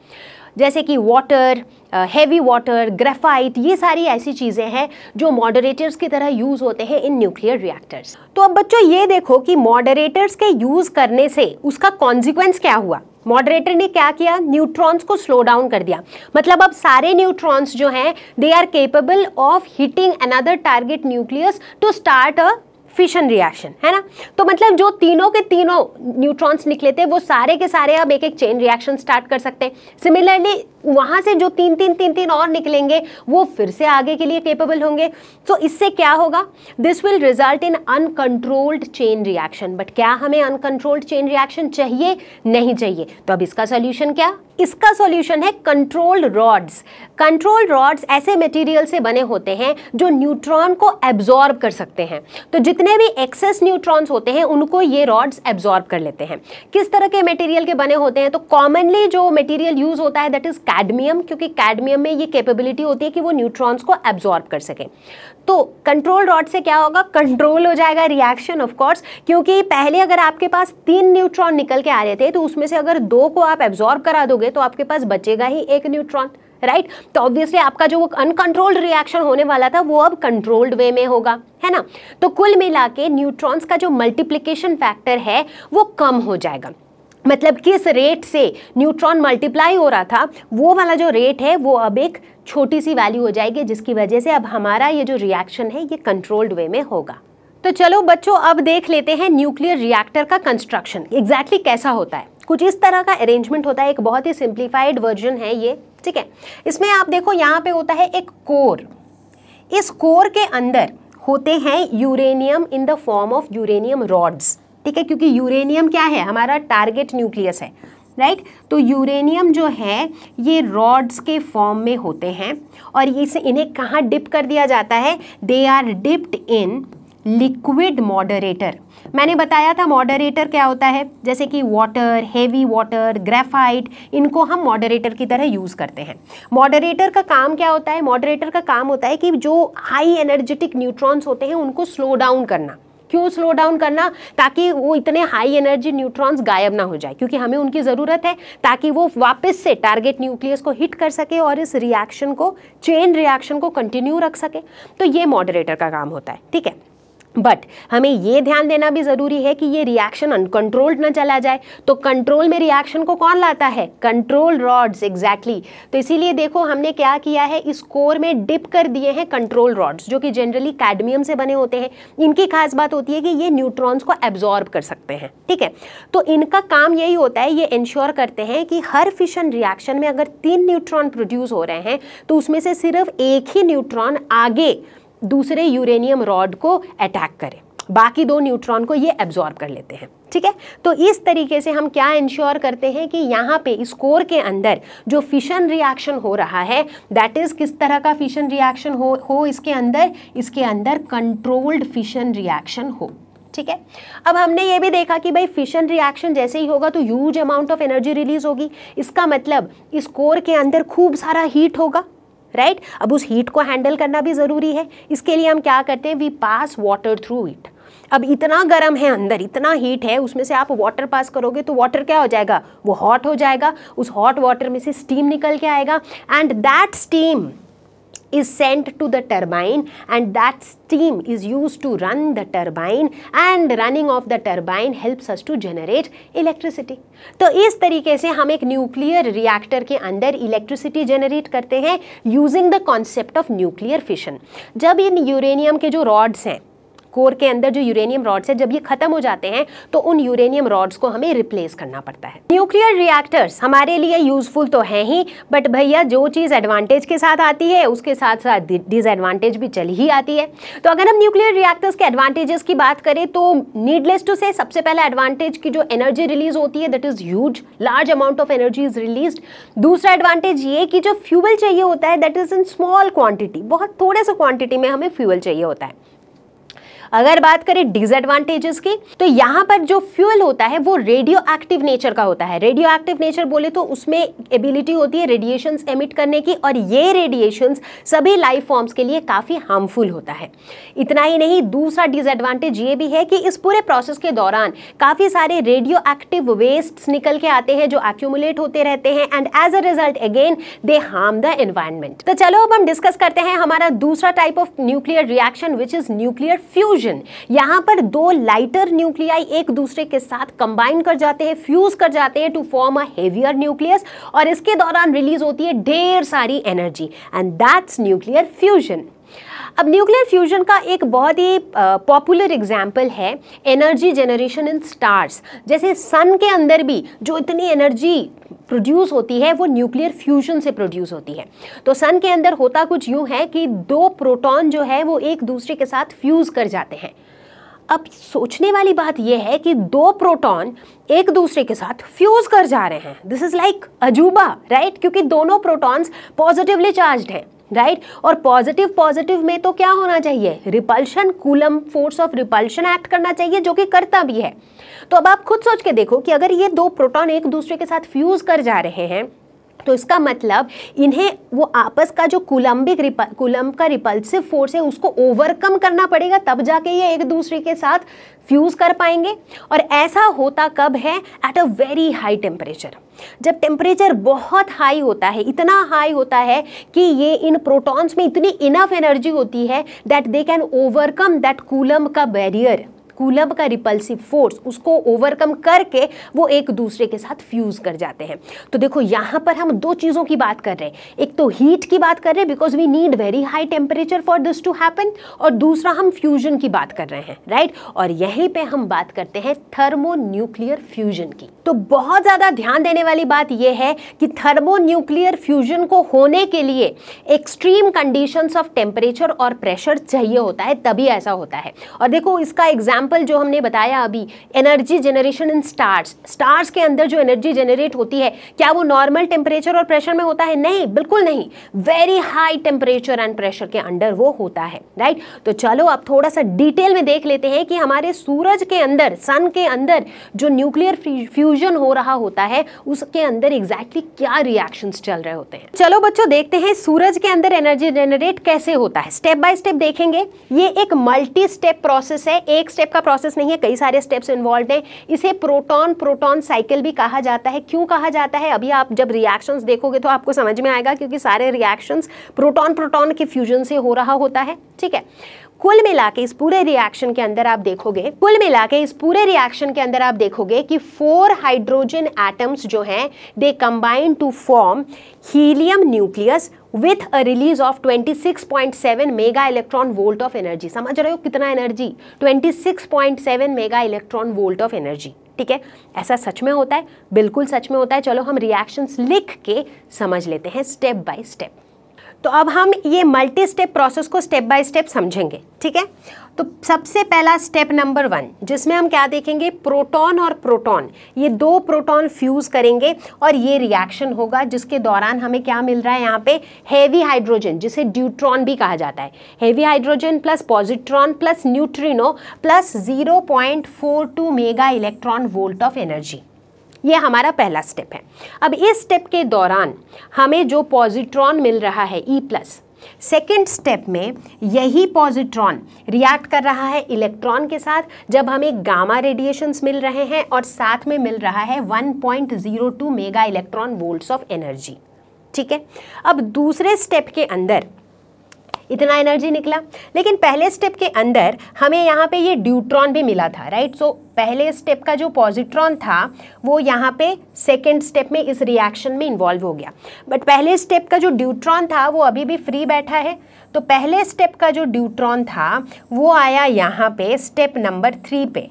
जैसे कि वाटर हैवी वाटर ग्रेफाइट ये सारी ऐसी चीज़ें हैं जो मॉडरेटर्स की तरह यूज़ होते हैं इन न्यूक्लियर रिएक्टर्स तो अब बच्चों ये देखो कि मॉडरेटर्स के यूज़ करने से उसका कॉन्सिक्वेंस क्या हुआ मॉडरेटर ने क्या किया न्यूट्रॉन्स को स्लो डाउन कर दिया मतलब अब सारे न्यूट्रॉन्स जो हैं they are capable of hitting another target nucleus to start a fission reaction है ना तो मतलब जो तीनों के तीनों न्यूट्रॉन्स निकले थे वो सारे के सारे अब एक एक चेन रिएक्शन स्टार्ट कर सकते हैं सिमिलरली वहां से जो तीन तीन तीन तीन और निकलेंगे वो फिर से आगे के लिए केपेबल होंगे तो इससे क्या होगा this will result in uncontrolled chain reaction but क्या हमें अनकंट्रोल्ड चेन रिएक्शन चाहिए नहीं चाहिए तो अब इसका सोल्यूशन क्या इसका सॉल्यूशन है कंट्रोल रॉड्स कंट्रोल रॉड्स ऐसे मटेरियल से बने होते हैं जो न्यूट्रॉन को एब्जॉर्ब कर सकते हैं तो जितने भी एक्सेस न्यूट्रॉन्स होते हैं उनको ये रॉड्स एब्जॉर्ब कर लेते हैं किस तरह के मटेरियल के बने होते हैं तो कॉमनली जो मटेरियल यूज होता है दैट इज कैडमियम क्योंकि कैडमियम में ये कैपेबिलिटी होती है कि वो न्यूट्रॉन्स को एब्जॉर्ब कर सके तो कंट्रोल रॉड से क्या होगा कंट्रोल हो जाएगा रिएक्शन ऑफ कोर्स क्योंकि पहले अगर आपके पास तीन न्यूट्रॉन निकल के आ रहे थे तो उसमें से अगर दो को आप एब्जॉर्ब करा दोगे तो आपके पास बचेगा ही एक न्यूट्रॉन राइट right? तो ऑब्वियसली आपका जो अनकंट्रोल्ड रिएक्शन होने वाला था वो अब कंट्रोल्ड वे में होगा है ना तो कुल मिला के न्यूट्रॉन्स का जो मल्टीप्लीकेशन फैक्टर है वो कम हो जाएगा मतलब किस रेट से न्यूट्रॉन मल्टीप्लाई हो रहा था वो वाला जो रेट है वो अब एक छोटी सी वैल्यू हो जाएगी जिसकी वजह से अब हमारा ये जो रिएक्शन है ये कंट्रोल्ड वे में होगा तो चलो बच्चों अब देख लेते हैं न्यूक्लियर रिएक्टर का कंस्ट्रक्शन एग्जैक्टली कैसा होता है कुछ इस तरह का अरेंजमेंट होता है एक बहुत ही सिंप्लीफाइड वर्जन है ये ठीक है इसमें आप देखो यहाँ पे होता है एक कोर इस कोर के अंदर होते हैं uranium in the form of uranium rods ठीक है क्योंकि यूरेनियम क्या है हमारा टारगेट न्यूक्लियस है राइट right? तो यूरेनियम जो है ये रॉड्स के फॉर्म में होते हैं और इसे इन्हें कहाँ डिप कर दिया जाता है they are dipped in liquid moderator मैंने बताया था मॉडरेटर क्या होता है जैसे कि वाटर हेवी वाटर ग्रेफाइट इनको हम मॉडरेटर की तरह यूज़ करते हैं मॉडरेटर का काम क्या होता है मॉडरेटर का काम होता है कि जो हाई एनर्जेटिक न्यूट्रॉन्स होते हैं उनको स्लो डाउन करना क्यों स्लो डाउन करना ताकि वो इतने हाई एनर्जी न्यूट्रॉन्स गायब ना हो जाए क्योंकि हमें उनकी ज़रूरत है ताकि वो वापस से टारगेट न्यूक्लियस को हिट कर सके और इस रिएक्शन को चेन रिएक्शन को कंटिन्यू रख सके तो ये मॉडरेटर का काम होता है ठीक है बट हमें ये ध्यान देना भी ज़रूरी है कि ये रिएक्शन अनकंट्रोल्ड ना चला जाए तो कंट्रोल में रिएक्शन को कौन लाता है कंट्रोल रॉड्स एग्जैक्टली तो इसीलिए देखो हमने क्या किया है इस कोर में डिप कर दिए हैं कंट्रोल रॉड्स जो कि जनरली कैडमियम से बने होते हैं इनकी खास बात होती है कि ये न्यूट्रॉन्स को एब्जॉर्ब कर सकते हैं ठीक है तो इनका काम यही होता है ये इंश्योर करते हैं कि हर फिशन रिएक्शन में अगर तीन न्यूट्रॉन प्रोड्यूस हो रहे हैं तो उसमें से सिर्फ एक ही न्यूट्रॉन आगे दूसरे यूरेनियम रॉड को अटैक करें बाकी दो न्यूट्रॉन को ये एब्जॉर्ब कर लेते हैं ठीक है तो इस तरीके से हम क्या इंश्योर करते हैं कि यहाँ पे इस कोर के अंदर जो फिशन रिएक्शन हो रहा है दैट इज़ किस तरह का फिशन रिएक्शन हो हो इसके अंदर इसके अंदर कंट्रोल्ड फिशन रिएक्शन हो ठीक है अब हमने ये भी देखा कि भाई फिशन रिएक्शन जैसे ही होगा तो huge amount of energy release होगी इसका मतलब इस कोर के अंदर खूब सारा हीट होगा राइट right? अब उस हीट को हैंडल करना भी ज़रूरी है इसके लिए हम क्या करते हैं we pass water through it अब इतना गर्म है अंदर इतना हीट है उसमें से आप वाटर पास करोगे तो वाटर क्या हो जाएगा वो हॉट हो जाएगा उस हॉट वाटर में से स्टीम निकल के आएगा and that steam is sent to the turbine and that steam is used to run the turbine and running of the turbine helps us to generate electricity. तो इस तरीके से हम एक न्यूक्लियर रिएक्टर के अंदर इलेक्ट्रिसिटी जनरेट करते हैं using the concept of nuclear fission जब इन यूरेनियम के जो रॉड्स हैं कोर के अंदर जो यूरेनियम रॉड्स है जब ये खत्म हो जाते हैं तो उन यूरेनियम रॉड्स को हमें रिप्लेस करना पड़ता है न्यूक्लियर रिएक्टर्स हमारे लिए यूजफुल तो है ही बट भैया जो चीज़ एडवांटेज के साथ आती है उसके साथ साथ डिसएडवांटेज भी चली ही आती है तो अगर हम न्यूक्लियर रिएक्टर्स के एडवांटेजेस की बात करें तो नीडलेस टू से सबसे पहला एडवांटेज की जो एनर्जी रिलीज होती है that is huge large amount of energy is release दूसरा एडवांटेज ये कि जो फ्यूल चाहिए होता है that is in small quantity बहुत थोड़े से क्वांटिटी में हमें फ्यूल चाहिए होता है अगर बात करें डिसएडवांटेजेस की तो यहाँ पर जो फ्यूल होता है वो रेडियो एक्टिव नेचर का होता है रेडियो एक्टिव नेचर बोले तो उसमें एबिलिटी होती है रेडिएशन एमिट करने की और ये रेडिएशन सभी लाइफ फॉर्म्स के लिए काफ़ी हार्मफुल होता है इतना ही नहीं दूसरा डिसएडवांटेज ये भी है कि इस पूरे प्रोसेस के दौरान काफ़ी सारे रेडियो एक्टिव वेस्ट्स निकल के आते हैं जो एक्यूमुलेट होते रहते हैं and as a result again they harm the environment तो चलो अब हम डिस्कस करते हैं हमारा दूसरा type of nuclear reaction which is nuclear fusion fusion यहां पर दो लाइटर न्यूक्लियाई एक दूसरे के साथ कंबाइन कर जाते हैं फ्यूज कर जाते हैं to form a heavier nucleus और इसके दौरान रिलीज होती है ढेर सारी energy and that's nuclear fusion अब न्यूक्लियर फ्यूजन का एक बहुत ही पॉपुलर एग्जाम्पल है एनर्जी जनरेशन इन स्टार्स जैसे सन के अंदर भी जो इतनी एनर्जी प्रोड्यूस होती है वो न्यूक्लियर फ्यूजन से प्रोड्यूस होती है तो सन के अंदर होता कुछ यूँ है कि दो प्रोटॉन जो है वो एक दूसरे के साथ फ्यूज़ कर जाते हैं अब सोचने वाली बात यह है कि दो प्रोटॉन एक दूसरे के साथ फ्यूज कर जा रहे हैं दिस इज लाइक अजूबा राइट क्योंकि दोनों प्रोटॉन्स पॉजिटिवली चार्ज्ड हैं राइट right? और पॉजिटिव पॉजिटिव में तो क्या होना चाहिए repulsion coulomb force of repulsion act करना चाहिए जो कि करता भी है तो अब आप खुद सोच के देखो कि अगर ये दो प्रोटॉन एक दूसरे के साथ फ्यूज कर जा रहे हैं तो इसका मतलब इन्हें वो आपस का जो कुलंबिक रिपल कुलम्ब का रिपल्सिव फोर्स है उसको ओवरकम करना पड़ेगा तब जाके ये एक दूसरे के साथ फ्यूज़ कर पाएंगे और ऐसा होता कब है at a very high temperature जब टेम्परेचर बहुत हाई होता है इतना हाई होता है कि ये इन प्रोटॉन्स में इतनी इनफ एनर्जी होती है that they can overcome that coulomb का बैरियर कूलब का रिपल्सिव फोर्स उसको ओवरकम करके वो एक दूसरे के साथ फ्यूज़ कर जाते हैं तो देखो यहाँ पर हम दो चीज़ों की बात कर रहे हैं एक तो हीट की बात कर रहे हैं because we need very high temperature for this to happen और दूसरा हम फ्यूजन की बात कर रहे हैं राइट और यहीं पर हम बात करते हैं न्यूक्लियर फ्यूजन की तो बहुत ज़्यादा ध्यान देने वाली बात यह है कि थर्मोन्यूक्लियर फ्यूजन को होने के लिए एक्सट्रीम कंडीशंस ऑफ टेम्परेचर और प्रेशर चाहिए होता है तभी ऐसा होता है और देखो इसका एग्जाम्पल जो हमने बताया अभी energy generation in stars stars के अंदर जो एनर्जी जनरेट होती है क्या वो नॉर्मल टेम्परेचर और प्रेशर में होता है नहीं बिल्कुल नहीं very high temperature and pressure के अंडर वो होता है राइट तो चलो अब थोड़ा सा डिटेल में देख लेते हैं कि हमारे सूरज के अंदर सन के अंदर जो न्यूक्लियर फ्यूज फ्यूजन हो रहा होता है उसके अंदर एग्जैक्टली exactly क्या रिएक्शन चल रहे होते हैं चलो बच्चों देखते हैं सूरज के अंदर एनर्जी जनरेट कैसे होता है स्टेप बाय स्टेप देखेंगे ये एक मल्टी स्टेप प्रोसेस है एक स्टेप का प्रोसेस नहीं है कई सारे स्टेप्स इन्वॉल्व हैं इसे प्रोटॉन प्रोटॉन साइकिल भी कहा जाता है क्यों कहा जाता है अभी आप जब रिएक्शंस देखोगे तो आपको समझ में आएगा क्योंकि सारे रिएक्शंस प्रोटॉन प्रोटॉन के फ्यूजन से हो रहा होता है ठीक है कुल मिला के इस पूरे रिएक्शन के अंदर आप देखोगे कुल मिला के इस पूरे रिएक्शन के अंदर आप देखोगे कि फोर हाइड्रोजन एटम्स जो हैं they combine to form helium nucleus with a release of 26.7 mega electron volt of energy समझ रहे हो कितना energy 26.7 mega electron volt of energy ठीक है ऐसा सच में होता है बिल्कुल सच में होता है चलो हम रिएक्शंस लिख के समझ लेते हैं स्टेप बाय स्टेप तो अब हम ये मल्टी स्टेप प्रोसेस को स्टेप बाय स्टेप समझेंगे ठीक है तो सबसे पहला स्टेप नंबर वन जिसमें हम क्या देखेंगे प्रोटॉन और प्रोटॉन ये दो प्रोटॉन फ्यूज़ करेंगे और ये रिएक्शन होगा जिसके दौरान हमें क्या मिल रहा है यहाँ पे हैवी हाइड्रोजन जिसे ड्यूट्रॉन भी कहा जाता है heavy hydrogen plus positron plus neutrino plus zero mega electron volt of energy ये हमारा पहला स्टेप है अब इस स्टेप के दौरान हमें जो पॉजिट्रॉन मिल रहा है ई प्लस सेकेंड स्टेप में यही पॉजिट्रॉन रिएक्ट कर रहा है इलेक्ट्रॉन के साथ जब हमें गामा रेडिएशंस मिल रहे हैं और साथ में मिल रहा है 1.02 mega electron volts of energy ठीक है अब दूसरे स्टेप के अंदर इतना एनर्जी निकला लेकिन पहले स्टेप के अंदर हमें यहाँ पे ये ड्यूट्रॉन भी मिला था राइट सो so, पहले स्टेप का जो पॉजिट्रॉन था वो यहाँ पे सेकेंड स्टेप में इस रिएक्शन में इन्वॉल्व हो गया बट पहले स्टेप का जो ड्यूट्रॉन था वो अभी भी फ्री बैठा है तो पहले स्टेप का जो ड्यूट्रॉन था वो आया यहाँ पे स्टेप नंबर थ्री पे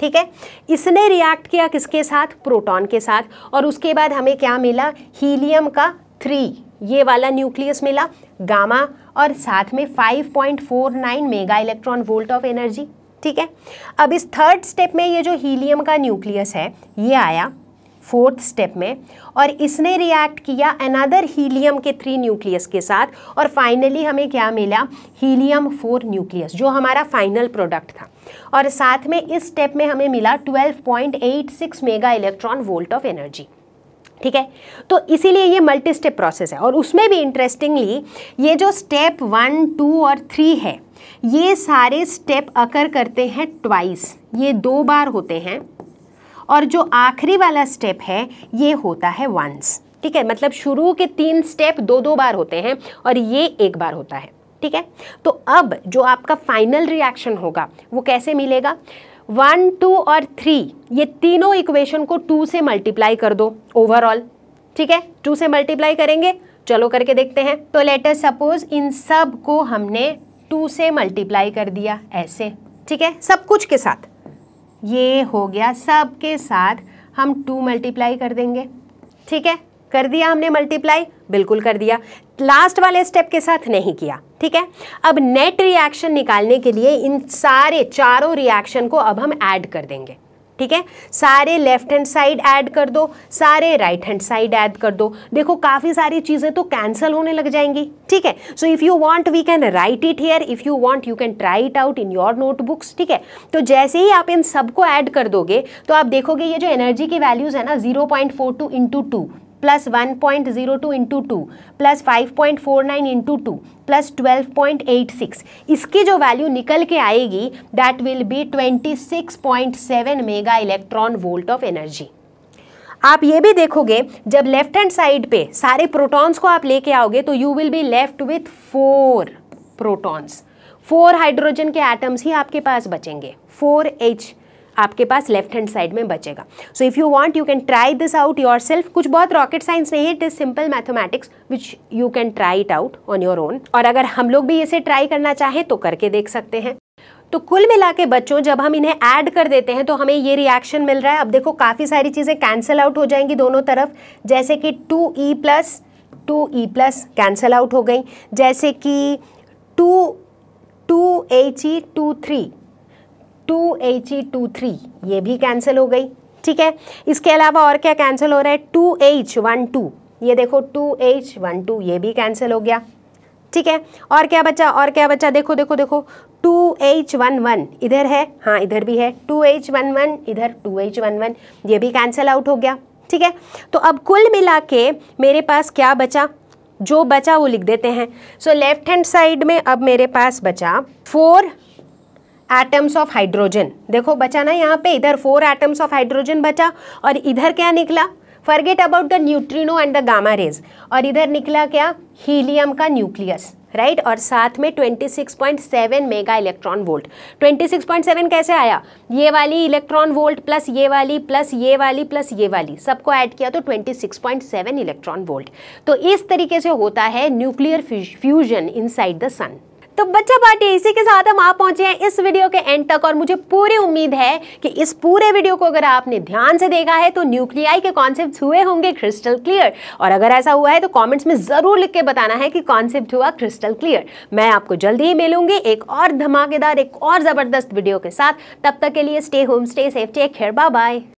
ठीक है इसने रिएक्ट किया किसके साथ प्रोटॉन के साथ और उसके बाद हमें क्या मिला हीलियम का थ्री ये वाला न्यूक्लियस मिला गामा और साथ में 5.49 mega electron volt of energy ठीक है अब इस थर्ड स्टेप में ये जो हीलियम का न्यूक्लियस है ये आया फोर्थ स्टेप में और इसने रिएक्ट किया अनदर हीलियम के थ्री न्यूक्लियस के साथ और फाइनली हमें क्या मिला हीलियम फोर न्यूक्लियस जो हमारा फाइनल प्रोडक्ट था और साथ में इस स्टेप में हमें मिला 12.86 mega electron volt of energy ठीक है तो इसीलिए ये मल्टी स्टेप प्रोसेस है और उसमें भी इंटरेस्टिंगली ये जो स्टेप वन टू और थ्री है ये सारे स्टेप अकर करते हैं ट्वाइस ये दो बार होते हैं और जो आखिरी वाला स्टेप है ये होता है वंस ठीक है मतलब शुरू के तीन स्टेप दो दो बार होते हैं और ये एक बार होता है ठीक है तो अब जो आपका फाइनल रिएक्शन होगा वो कैसे मिलेगा वन टू और थ्री ये तीनों इक्वेशन को टू से मल्टीप्लाई कर दो ओवरऑल ठीक है टू से मल्टीप्लाई करेंगे चलो करके देखते हैं तो लेटर सपोज इन सब को हमने टू से मल्टीप्लाई कर दिया ऐसे ठीक है सब कुछ के साथ ये हो गया सब के साथ हम टू मल्टीप्लाई कर देंगे ठीक है कर दिया हमने मल्टीप्लाई बिल्कुल कर दिया लास्ट वाले स्टेप के साथ नहीं किया ठीक है अब नेट रिएक्शन निकालने के लिए इन सारे चारों रिएक्शन को अब हम ऐड कर देंगे ठीक है सारे लेफ्ट हैंड साइड ऐड कर दो सारे राइट हैंड साइड ऐड कर दो देखो काफ़ी सारी चीज़ें तो कैंसिल होने लग जाएंगी ठीक है so if you want we can write it here if you want you can try it out in your notebooks ठीक है तो जैसे ही आप इन सबको ऐड कर दोगे तो आप देखोगे ये जो एनर्जी की वैल्यूज़ है ना zero point four two into two plus one point zero two into two plus five point four nine into two plus twelve point eight six इसकी जो वैल्यू निकल के आएगी that will be twenty six point seven mega electron volt of energy आप ये भी देखोगे जब लेफ्ट हैंड साइड पे सारे प्रोटॉन्स को आप लेके आओगे तो you will be left with four protons four hydrogen के एटम्स ही आपके पास बचेंगे फोर एच आपके पास लेफ्ट हैंड साइड में बचेगा so if you want you can try this out yourself कुछ बहुत रॉकेट साइंस नहीं है it is simple mathematics which you can try it out on your own और अगर हम लोग भी इसे ट्राई करना चाहें तो करके देख सकते हैं तो कुल मिला के बच्चों जब हम इन्हें ऐड कर देते हैं तो हमें ये रिएक्शन मिल रहा है अब देखो काफ़ी सारी चीज़ें कैंसिल आउट हो जाएंगी दोनों तरफ जैसे कि two e plus two e plus cancel out हो गई जैसे कि two two H e two three two H e two three ये भी कैंसिल हो गई ठीक है इसके अलावा और क्या कैंसिल हो रहा है टू एच वन टू ये देखो टू एच वन टू ये भी कैंसिल हो गया ठीक है और क्या बचा और क्या बचा देखो देखो देखो टू एच वन वन इधर है हाँ इधर भी है टू एच वन वन इधर टू एच वन वन ये भी कैंसिल आउट हो गया ठीक है तो अब कुल मिला के मेरे पास क्या बचा जो बचा वो लिख देते हैं सो लेफ्ट हैंड साइड में अब मेरे पास बचा फोर एटम्स ऑफ हाइड्रोजन देखो बचा ना यहाँ पे इधर फोर एटम्स ऑफ हाइड्रोजन बचा और इधर क्या निकला forget about the neutrino and the gamma rays और इधर निकला क्या हीलियम का न्यूक्लियस राइट और साथ में 26.7 मेगा इलेक्ट्रॉन वोल्ट 26.7 कैसे आया ये वाली इलेक्ट्रॉन वोल्ट प्लस ये वाली प्लस ये वाली प्लस ये वाली सबको ऐड किया तो 26.7 इलेक्ट्रॉन वोल्ट तो इस तरीके से होता है nuclear fusion inside the sun तो बच्चा पार्टी इसी के साथ हम आप पहुंचे हैं इस वीडियो के एंड तक और मुझे पूरी उम्मीद है कि इस पूरे वीडियो को अगर आपने ध्यान से देखा है तो न्यूक्लियाई के कॉन्सेप्ट हुए होंगे क्रिस्टल क्लियर और अगर ऐसा हुआ है तो कॉमेंट्स में ज़रूर लिख के बताना है कि कॉन्सेप्ट हुआ क्रिस्टल क्लियर मैं आपको जल्दी ही मिलूंगी एक और धमाकेदार एक और ज़बरदस्त वीडियो के साथ तब तक के लिए stay home stay safe take care bye